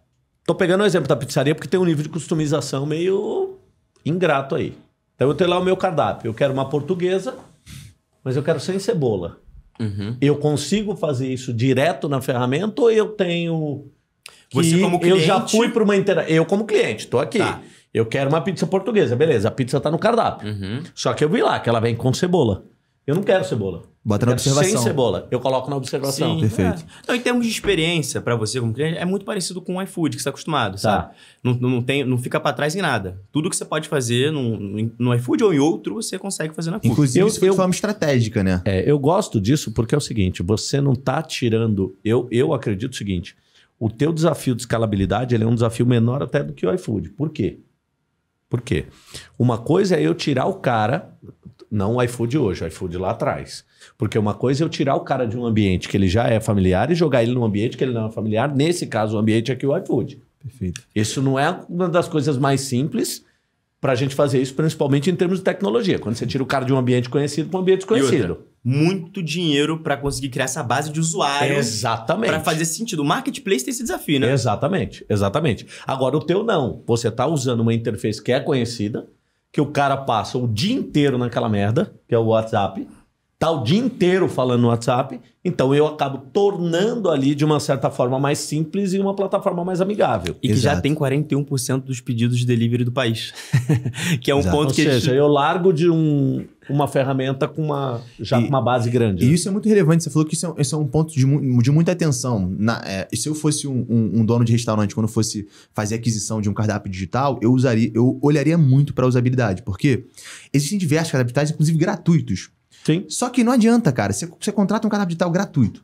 Tô pegando o exemplo da pizzaria porque tem um nível de customização meio ingrato aí. Então eu tenho lá o meu cardápio. Eu quero uma portuguesa, mas eu quero sem cebola. Uhum. Eu consigo fazer isso direto na ferramenta ou eu tenho. Você como cliente. Eu já fui para uma interação. Eu, como cliente, tô aqui. Tá. Eu quero uma pizza portuguesa. Beleza, a pizza tá no cardápio. Uhum. Só que eu vi lá que ela vem com cebola. Eu não quero cebola. Bota na observação. Sem cebola. Eu coloco na observação. Sim, perfeito. É. Então, em termos de experiência, para você como cliente, é muito parecido com o iFood, que você está acostumado, tá. sabe? Não, não, tem, não fica para trás em nada. Tudo que você pode fazer no, no iFood ou em outro, você consegue fazer na Food. Inclusive, eu, isso foi eu, de forma estratégica, né? É, eu gosto disso porque é o seguinte, você não está tirando... Eu, eu acredito o seguinte, o teu desafio de escalabilidade ele é um desafio menor até do que o iFood. Por quê? Por quê? Uma coisa é eu tirar o cara não o iFood hoje, o iFood lá atrás. Porque uma coisa é eu tirar o cara de um ambiente que ele já é familiar e jogar ele num ambiente que ele não é familiar. Nesse caso, o ambiente é aqui o iFood. Perfeito. Isso não é uma das coisas mais simples para a gente fazer isso, principalmente em termos de tecnologia. Quando você tira o cara de um ambiente conhecido para um ambiente desconhecido. muito dinheiro para conseguir criar essa base de usuários. Exatamente. Para fazer sentido. O marketplace tem esse desafio, né? Exatamente, exatamente. Agora, o teu não. Você está usando uma interface que é conhecida, que o cara passa o dia inteiro naquela merda, que é o WhatsApp tá o dia inteiro falando no WhatsApp, então eu acabo tornando ali de uma certa forma mais simples e uma plataforma mais amigável. E que já tem 41% dos pedidos de delivery do país. *laughs* que é um Exato. ponto Ou que seja, gente... eu largo de um, uma ferramenta com uma já e, com uma base grande. E né? isso é muito relevante. Você falou que isso é, isso é um ponto de, de muita atenção. Na, é, se eu fosse um, um, um, dono de restaurante, quando fosse fazer aquisição de um cardápio digital, eu usaria, eu olharia muito para a usabilidade, porque existem diversos cardápios, inclusive gratuitos Sim. Só que não adianta, cara. Você, você contrata um cardápio digital gratuito.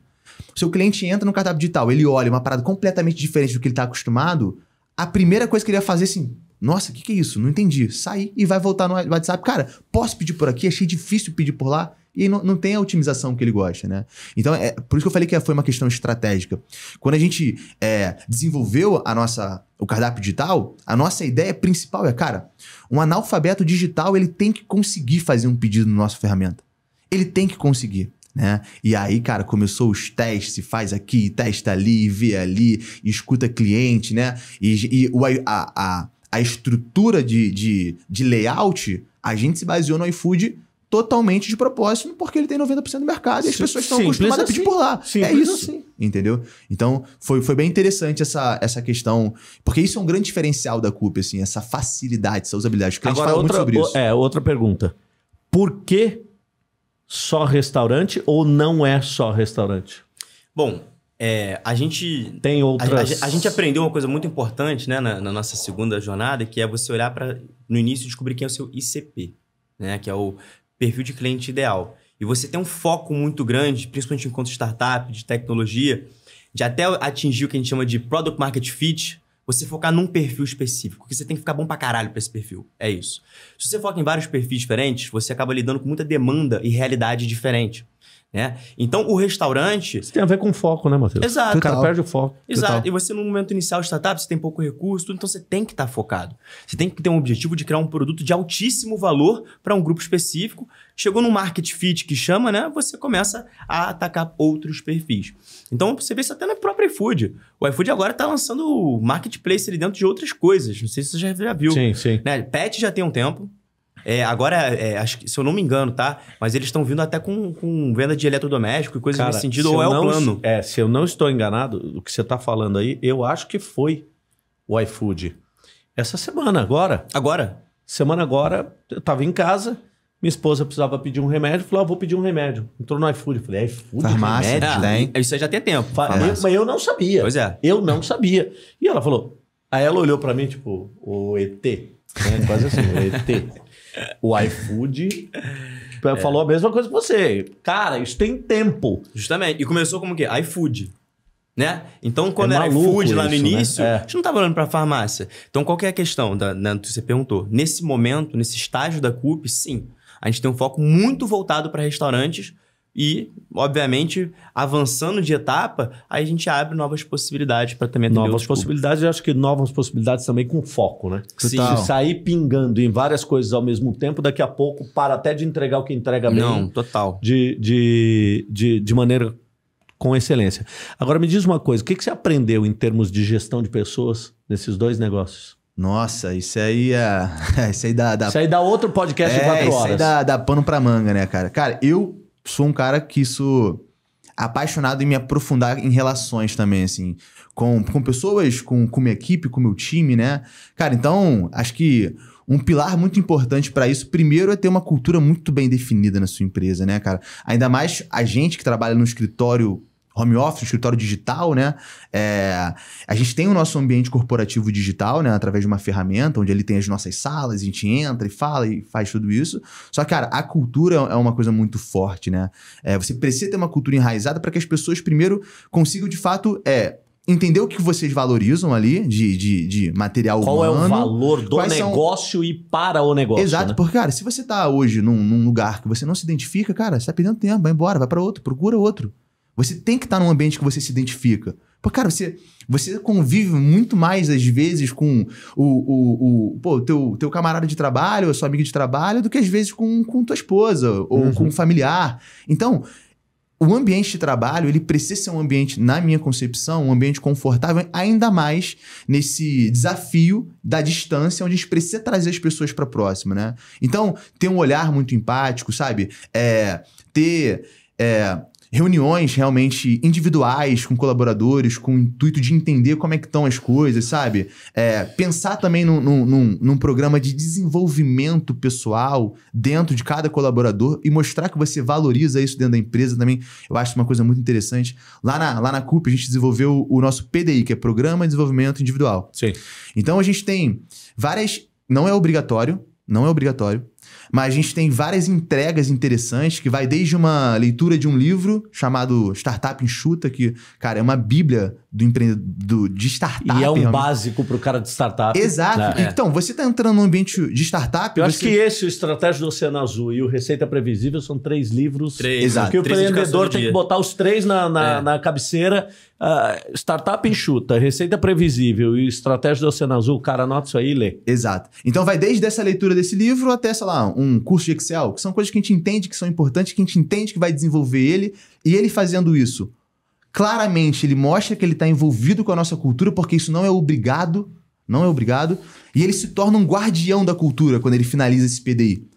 O seu cliente entra no cardápio digital, ele olha uma parada completamente diferente do que ele está acostumado. A primeira coisa que ele ia fazer é assim: nossa, o que, que é isso? Não entendi. Sair e vai voltar no WhatsApp. Cara, posso pedir por aqui? Achei difícil pedir por lá. E não, não tem a otimização que ele gosta, né? Então, é por isso que eu falei que foi uma questão estratégica. Quando a gente é, desenvolveu a nossa, o cardápio digital, a nossa ideia principal é, cara, um analfabeto digital ele tem que conseguir fazer um pedido na nossa ferramenta ele tem que conseguir. Né? E aí, cara, começou os testes, faz aqui, testa ali, vê ali, escuta cliente, né? E, e a, a, a estrutura de, de, de layout, a gente se baseou no iFood totalmente de propósito, porque ele tem 90% do mercado e as pessoas estão acostumadas assim. a pedir por lá. É Simples é isso assim. Entendeu? Então, foi, foi bem interessante essa, essa questão, porque isso é um grande diferencial da CUP, assim, essa facilidade, essa usabilidade. que a gente fala outra, muito sobre isso. É, outra pergunta. Por que só restaurante ou não é só restaurante? Bom, é, a gente. Tem outras. A, a, a, gente aprendeu uma coisa muito importante né, na, na nossa segunda jornada, que é você olhar para. No início, descobrir quem é o seu ICP, né, que é o perfil de cliente ideal. E você tem um foco muito grande, principalmente enquanto startup, de tecnologia, de até atingir o que a gente chama de product market fit, você focar num perfil específico, que você tem que ficar bom pra caralho pra esse perfil. É isso. Se você foca em vários perfis diferentes, você acaba lidando com muita demanda e realidade diferente. Né? Então, o restaurante. Isso tem a ver com foco, né, Matheus? Exato. O cara tá perde o foco. Exato. Total. E você, no momento inicial de startup, você tem pouco recurso, tudo, então você tem que estar tá focado. Você tem que ter um objetivo de criar um produto de altíssimo valor para um grupo específico. Chegou no market fit que chama, né? Você começa a atacar outros perfis. Então, você vê isso até no próprio iFood. O iFood agora está lançando o marketplace ali dentro de outras coisas. Não sei se você já viu. Sim, sim. Né? Pet já tem um tempo. É, agora, é, acho que, se eu não me engano, tá? Mas eles estão vindo até com, com venda de eletrodoméstico e coisas Cara, nesse sentido, se ou é não, o plano. É, se eu não estou enganado, o que você está falando aí, eu acho que foi o iFood. Essa semana, agora. Agora? Semana agora, eu estava em casa, minha esposa precisava pedir um remédio, falou: ah, vou pedir um remédio. Entrou no iFood. Eu falei: é iFood? Farmácia, remédio? Tem. É, isso aí já tem tempo. Mas eu não sabia. Pois é. Eu não sabia. E ela falou. Aí ela olhou para mim, tipo, o ET. Né? Quase assim, o ET o iFood é. falou a mesma coisa que você. Cara, isso tem tempo. Justamente. E começou como o quê? iFood. Né? Então, é quando é era iFood lá no né? início, né? é. a gente não estava olhando para a farmácia. Então, qual é a questão da, da, que você perguntou? Nesse momento, nesse estágio da CUP, sim. A gente tem um foco muito voltado para restaurantes, e, obviamente, avançando de etapa, aí a gente abre novas possibilidades para também atender Novas possibilidades, eu acho que novas possibilidades também com foco, né? Sim. Se sair pingando em várias coisas ao mesmo tempo, daqui a pouco para até de entregar o que entrega bem. Não, total. De, de, de, de maneira com excelência. Agora me diz uma coisa, o que, que você aprendeu em termos de gestão de pessoas nesses dois negócios? Nossa, isso aí é. *laughs* Isso aí dá. dá... Isso aí dá outro podcast é, de quatro horas. Isso aí dá, dá pano pra manga, né, cara? Cara, eu sou um cara que isso apaixonado em me aprofundar em relações também, assim, com, com pessoas, com, com minha equipe, com meu time, né? Cara, então, acho que um pilar muito importante para isso, primeiro, é ter uma cultura muito bem definida na sua empresa, né, cara? Ainda mais a gente que trabalha no escritório home office, escritório digital, né? É, a gente tem o nosso ambiente corporativo digital, né? Através de uma ferramenta onde ele tem as nossas salas, a gente entra e fala e faz tudo isso. Só que, cara, a cultura é uma coisa muito forte, né? É, você precisa ter uma cultura enraizada para que as pessoas, primeiro, consigam de fato é, entender o que vocês valorizam ali de, de, de material Qual humano. Qual é o valor do negócio são... e para o negócio. Exato, né? porque, cara, se você tá hoje num, num lugar que você não se identifica, cara, você tá perdendo tempo, vai embora, vai para outro, procura outro. Você tem que estar num ambiente que você se identifica. porque cara, você, você convive muito mais, às vezes, com o, o, o pô, teu, teu camarada de trabalho, ou sua amiga de trabalho, do que às vezes com, com tua esposa ou uhum. com um familiar. Então, o ambiente de trabalho, ele precisa ser um ambiente, na minha concepção, um ambiente confortável, ainda mais nesse desafio da distância, onde a gente precisa trazer as pessoas para próximo, né? Então, ter um olhar muito empático, sabe? É, ter. É, reuniões realmente individuais com colaboradores, com o intuito de entender como é que estão as coisas, sabe? É, pensar também num, num, num programa de desenvolvimento pessoal dentro de cada colaborador e mostrar que você valoriza isso dentro da empresa também. Eu acho uma coisa muito interessante. Lá na, lá na CUP, a gente desenvolveu o nosso PDI, que é Programa de Desenvolvimento Individual. Sim. Então, a gente tem várias... Não é obrigatório, não é obrigatório, mas a gente tem várias entregas interessantes que vai desde uma leitura de um livro chamado Startup Enxuta, que, cara, é uma bíblia do empreendedor do, de startup. E é um básico para o cara de startup. Exato. Né? Então, você está entrando num ambiente de startup. Eu você... acho que esse, o Estratégia do Oceano Azul e o Receita Previsível, são três livros. Três. Exato. Que o empreendedor tem que botar os três na, na, é. na cabeceira. Uh, startup enxuta, Receita Previsível e Estratégia do Oceano Azul, o cara, anota isso aí e lê. Exato. Então, vai desde essa leitura desse livro até, sei lá, um curso de Excel, que são coisas que a gente entende que são importantes, que a gente entende que vai desenvolver ele. E ele fazendo isso Claramente, ele mostra que ele está envolvido com a nossa cultura, porque isso não é obrigado, não é obrigado. E ele se torna um guardião da cultura quando ele finaliza esse PDI.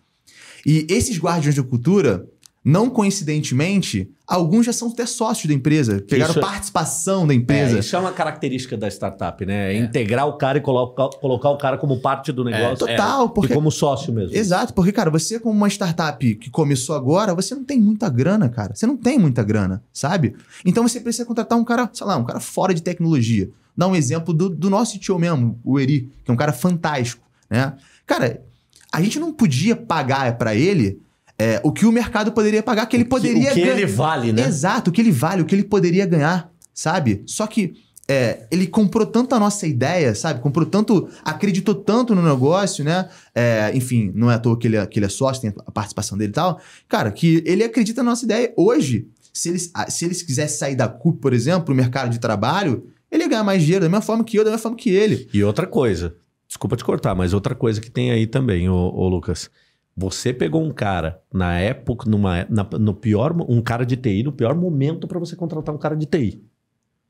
E esses guardiões da cultura, não coincidentemente, alguns já são até sócios da empresa, pegaram isso, é- participação da empresa. É, isso é uma característica da startup, né? É. é. Integrar o cara e colocar, colocar o cara como parte do é, negócio. É, total, é, porque. E como sócio mesmo. Exato, porque, cara, você, como uma startup que começou agora, você não tem muita grana, cara. Você não tem muita grana, sabe? Então você precisa contratar um cara, sei lá, um cara fora de tecnologia. Dá um exemplo do, do nosso tio mesmo, o Eri, que é um cara fantástico, né? Cara, a gente não podia pagar para ele é, o que o mercado poderia pagar, que ele poderia... O que, o que ele vale, né? Exato, o que ele vale, o que ele poderia ganhar, sabe? Só que é, ele comprou tanto a nossa ideia, sabe? Comprou tanto, acreditou tanto no negócio, né? É, enfim, não é à toa que ele, é, que ele é sócio, tem a participação dele e tal. Cara, que ele acredita na nossa ideia. Hoje, se eles, se eles quisesse sair da CUP, por exemplo, o mercado de trabalho, ele ia ganhar mais dinheiro da mesma forma que eu, da mesma forma que ele. E outra coisa, desculpa te cortar, mas outra coisa que tem aí também, ô, ô Lucas. Você pegou um cara na época, numa, na, no pior, um cara de TI, no pior momento para você contratar um cara de TI,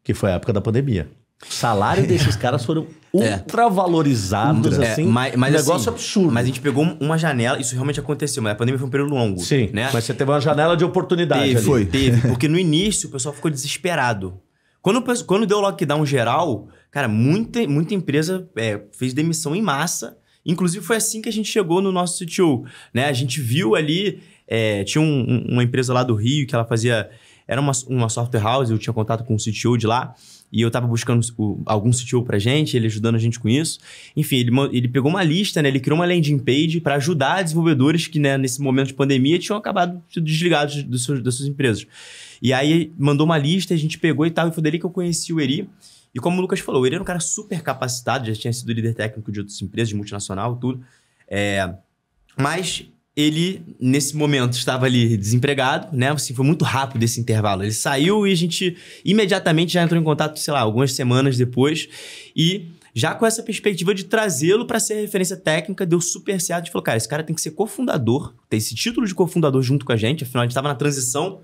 que foi a época da pandemia. O salário desses *laughs* caras foram é. ultravalorizados, é. assim. É, mas, mas um assim, negócio assim, absurdo. Mas a gente pegou uma janela, isso realmente aconteceu, mas a pandemia foi um período longo. Sim. Né? Mas você teve uma janela de oportunidade. Teve, ali. foi. Teve, *laughs* porque no início o pessoal ficou desesperado. Quando, quando deu lockdown geral, cara, muita, muita empresa é, fez demissão em massa Inclusive, foi assim que a gente chegou no nosso CTO, né? A gente viu ali, é, tinha um, uma empresa lá do Rio que ela fazia... Era uma, uma software house, eu tinha contato com o CTO de lá e eu estava buscando o, algum CTO pra gente, ele ajudando a gente com isso. Enfim, ele, ele pegou uma lista, né? Ele criou uma landing page para ajudar desenvolvedores que, né, nesse momento de pandemia, tinham acabado desligados das suas empresas. E aí mandou uma lista, a gente pegou e tal, e foi dali que eu conheci o Eri. E como o Lucas falou, ele era um cara super capacitado, já tinha sido líder técnico de outras empresas, de multinacional, tudo. É, mas ele, nesse momento, estava ali desempregado, né? Assim, foi muito rápido esse intervalo. Ele saiu e a gente imediatamente já entrou em contato, sei lá, algumas semanas depois. E já com essa perspectiva de trazê-lo para ser referência técnica, deu super certo. A gente falou, cara, esse cara tem que ser cofundador, tem esse título de cofundador junto com a gente, afinal a gente estava na transição.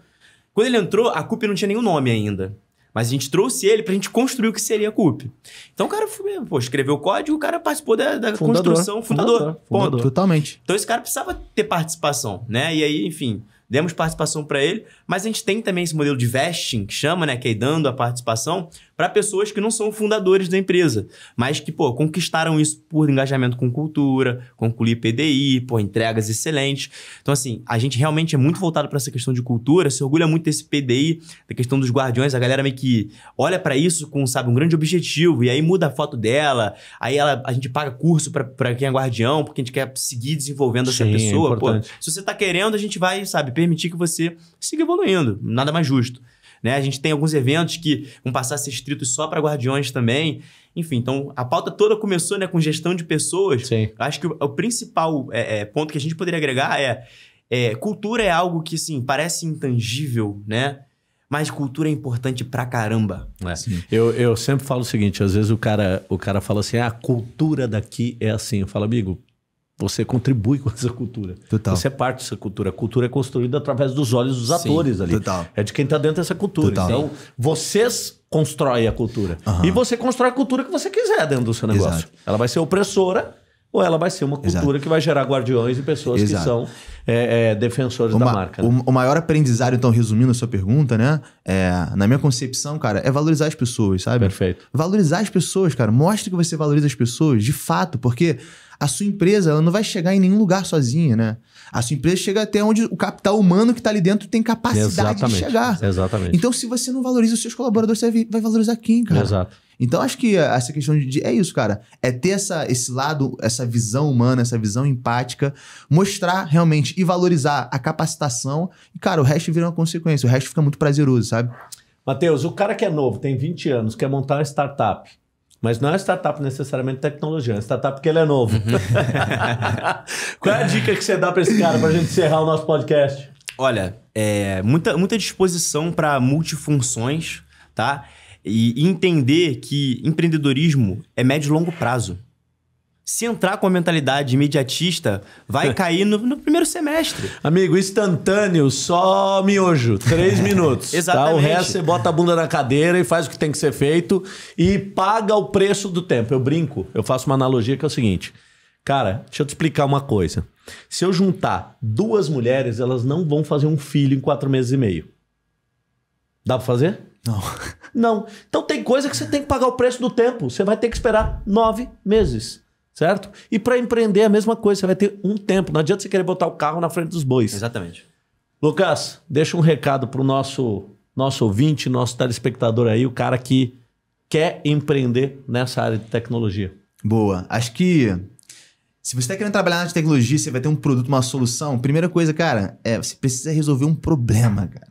Quando ele entrou, a CUP não tinha nenhum nome ainda. Mas a gente trouxe ele pra gente construir o que seria a CUP. Então o cara foi, pô, escreveu o código, o cara participou da, da fundador, construção, fundador, fundador, fundador, Totalmente. Então esse cara precisava ter participação, né? E aí, enfim, demos participação para ele, mas a gente tem também esse modelo de vesting, que chama, né? Que é dando a participação para pessoas que não são fundadores da empresa, mas que, pô, conquistaram isso por engajamento com cultura, concluir PDI, pô, entregas excelentes. Então, assim, a gente realmente é muito voltado para essa questão de cultura, se orgulha muito desse PDI, da questão dos guardiões, a galera meio que olha para isso com, sabe, um grande objetivo, e aí muda a foto dela, aí ela, a gente paga curso para quem é guardião, porque a gente quer seguir desenvolvendo Sim, essa é pessoa. É pô, se você tá querendo, a gente vai, sabe, permitir que você siga evoluindo, nada mais justo. Né? A gente tem alguns eventos que vão passar a ser estritos só para guardiões também. Enfim, então a pauta toda começou né, com gestão de pessoas. Sim. Acho que o, o principal é, é, ponto que a gente poderia agregar é, é cultura é algo que sim parece intangível, né? mas cultura é importante pra caramba. É. Eu, eu sempre falo o seguinte: às vezes o cara, o cara fala assim, ah, a cultura daqui é assim. Eu falo, amigo, você contribui com essa cultura. Total. Você é parte dessa cultura. A cultura é construída através dos olhos dos atores Sim, ali. Total. É de quem está dentro dessa cultura. Total. Então, vocês constroem a cultura. Uhum. E você constrói a cultura que você quiser dentro do seu negócio. Exato. Ela vai ser opressora ou ela vai ser uma cultura Exato. que vai gerar guardiões e pessoas Exato. que são é, é, defensores uma, da marca. Né? O, o, maior aprendizado, então, resumindo a sua pergunta, né? É, na minha concepção, cara, é valorizar as pessoas, sabe? Perfeito. Valorizar as pessoas, cara. Mostre que você valoriza as pessoas, de fato, porque a sua empresa ela não vai chegar em nenhum lugar sozinha, né? A sua empresa chega até onde o capital humano que está ali dentro tem capacidade Exatamente. de chegar. Exatamente. Então, se você não valoriza os seus colaboradores, você vai valorizar quem, cara? Exato. Então, acho que eh, essa questão de. É isso, cara. É ter essa, esse lado, essa visão humana, essa visão empática, mostrar realmente e valorizar a capacitação. E, cara, o resto vira uma consequência. O resto fica muito prazeroso, sabe? Matheus, o cara que é novo, tem 20 anos, quer montar uma startup. Mas não é startup necessariamente tecnologia, é startup porque ele é novo. Uhum. *laughs* Qual é a dica que você dá para esse cara para a gente encerrar o nosso podcast? Olha, é, muita, muita disposição para multifunções, tá? E entender que empreendedorismo é médio e longo prazo se entrar com a mentalidade imediatista, vai *laughs* cair no, no, primeiro semestre. Amigo, instantâneo, só miojo. Três *laughs* minutos. Exatamente. Tá? O resto você bota a bunda na cadeira e faz o que tem que ser feito e paga o preço do tempo. Eu brinco, eu faço uma analogia que é o seguinte. Cara, deixa eu te explicar uma coisa. Se eu juntar duas mulheres, elas não vão fazer um filho em quatro meses e meio. Dá pra fazer? Não. Não. Então tem coisa que você tem que pagar o preço do tempo. Você vai ter que esperar nove meses certo? E para empreender é a mesma coisa, você vai ter um tempo. Não adianta você querer botar o carro na frente dos bois. Exatamente. Lucas, deixa um recado para o nosso, nosso ouvinte, nosso telespectador aí, o cara que quer empreender nessa área de tecnologia. Boa. Acho que se você está querendo trabalhar na área de tecnologia, você vai ter um produto, uma solução. Primeira coisa, cara, é você precisa resolver um problema, cara.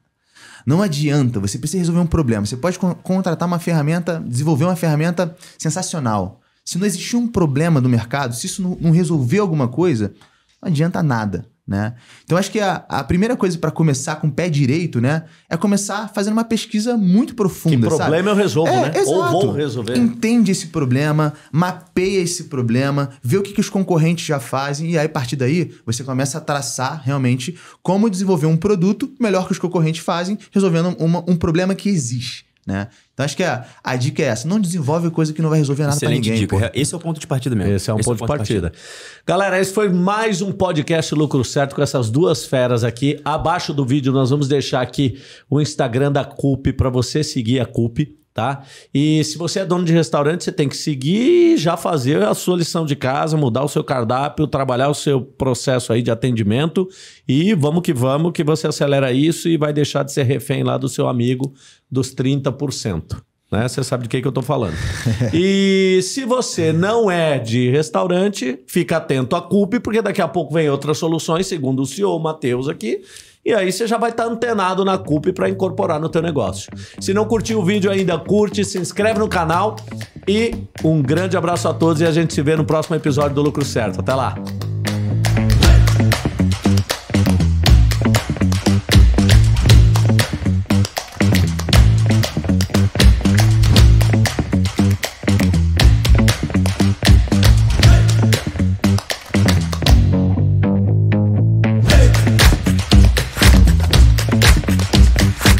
Não adianta, você precisa resolver um problema. Você pode contratar uma ferramenta, desenvolver uma ferramenta sensacional. Se não existir um problema no mercado, se isso não, não resolver alguma coisa, não adianta nada. Né? Então acho que a, a primeira coisa para começar com o pé direito, né, é começar fazendo uma pesquisa muito profunda. Que problema sabe? eu resolvo, é, né? Exato. Ou vou resolver. Entende esse problema, mapeia esse problema, vê o que, que os concorrentes já fazem e aí a partir daí você começa a traçar realmente como desenvolver um produto melhor que os concorrentes fazem, resolvendo uma, um problema que existe. Né? Então acho que a, a dica é essa: não desenvolve coisa que não vai resolver nada para ninguém. Dica. Esse é o ponto de partida mesmo. Esse é um esse é ponto, é ponto, de partida. partida. Galera, esse foi mais um podcast Lucro Certo com essas duas feras aqui. Abaixo do vídeo nós vamos deixar aqui o Instagram da CUP para você seguir a CUP tá? E se você é dono de restaurante, você tem que seguir já fazer a sua lição de casa, mudar o seu cardápio, trabalhar o seu processo aí de atendimento e vamos que vamos, que você acelera isso e vai deixar de ser refém lá do seu amigo dos 30%. Né? Você sabe de que, que eu estou falando. *laughs* e se você não é de restaurante, fica atento à CUP, porque daqui a pouco vem outras soluções, segundo o CEO Matheus aqui, e aí você já vai estar tá antenado na CUP para incorporar no teu negócio. Se não curtiu o vídeo ainda, curte, se inscreve no canal e um grande abraço a todos e a gente se vê no próximo episódio do Lucro Certo. Até lá!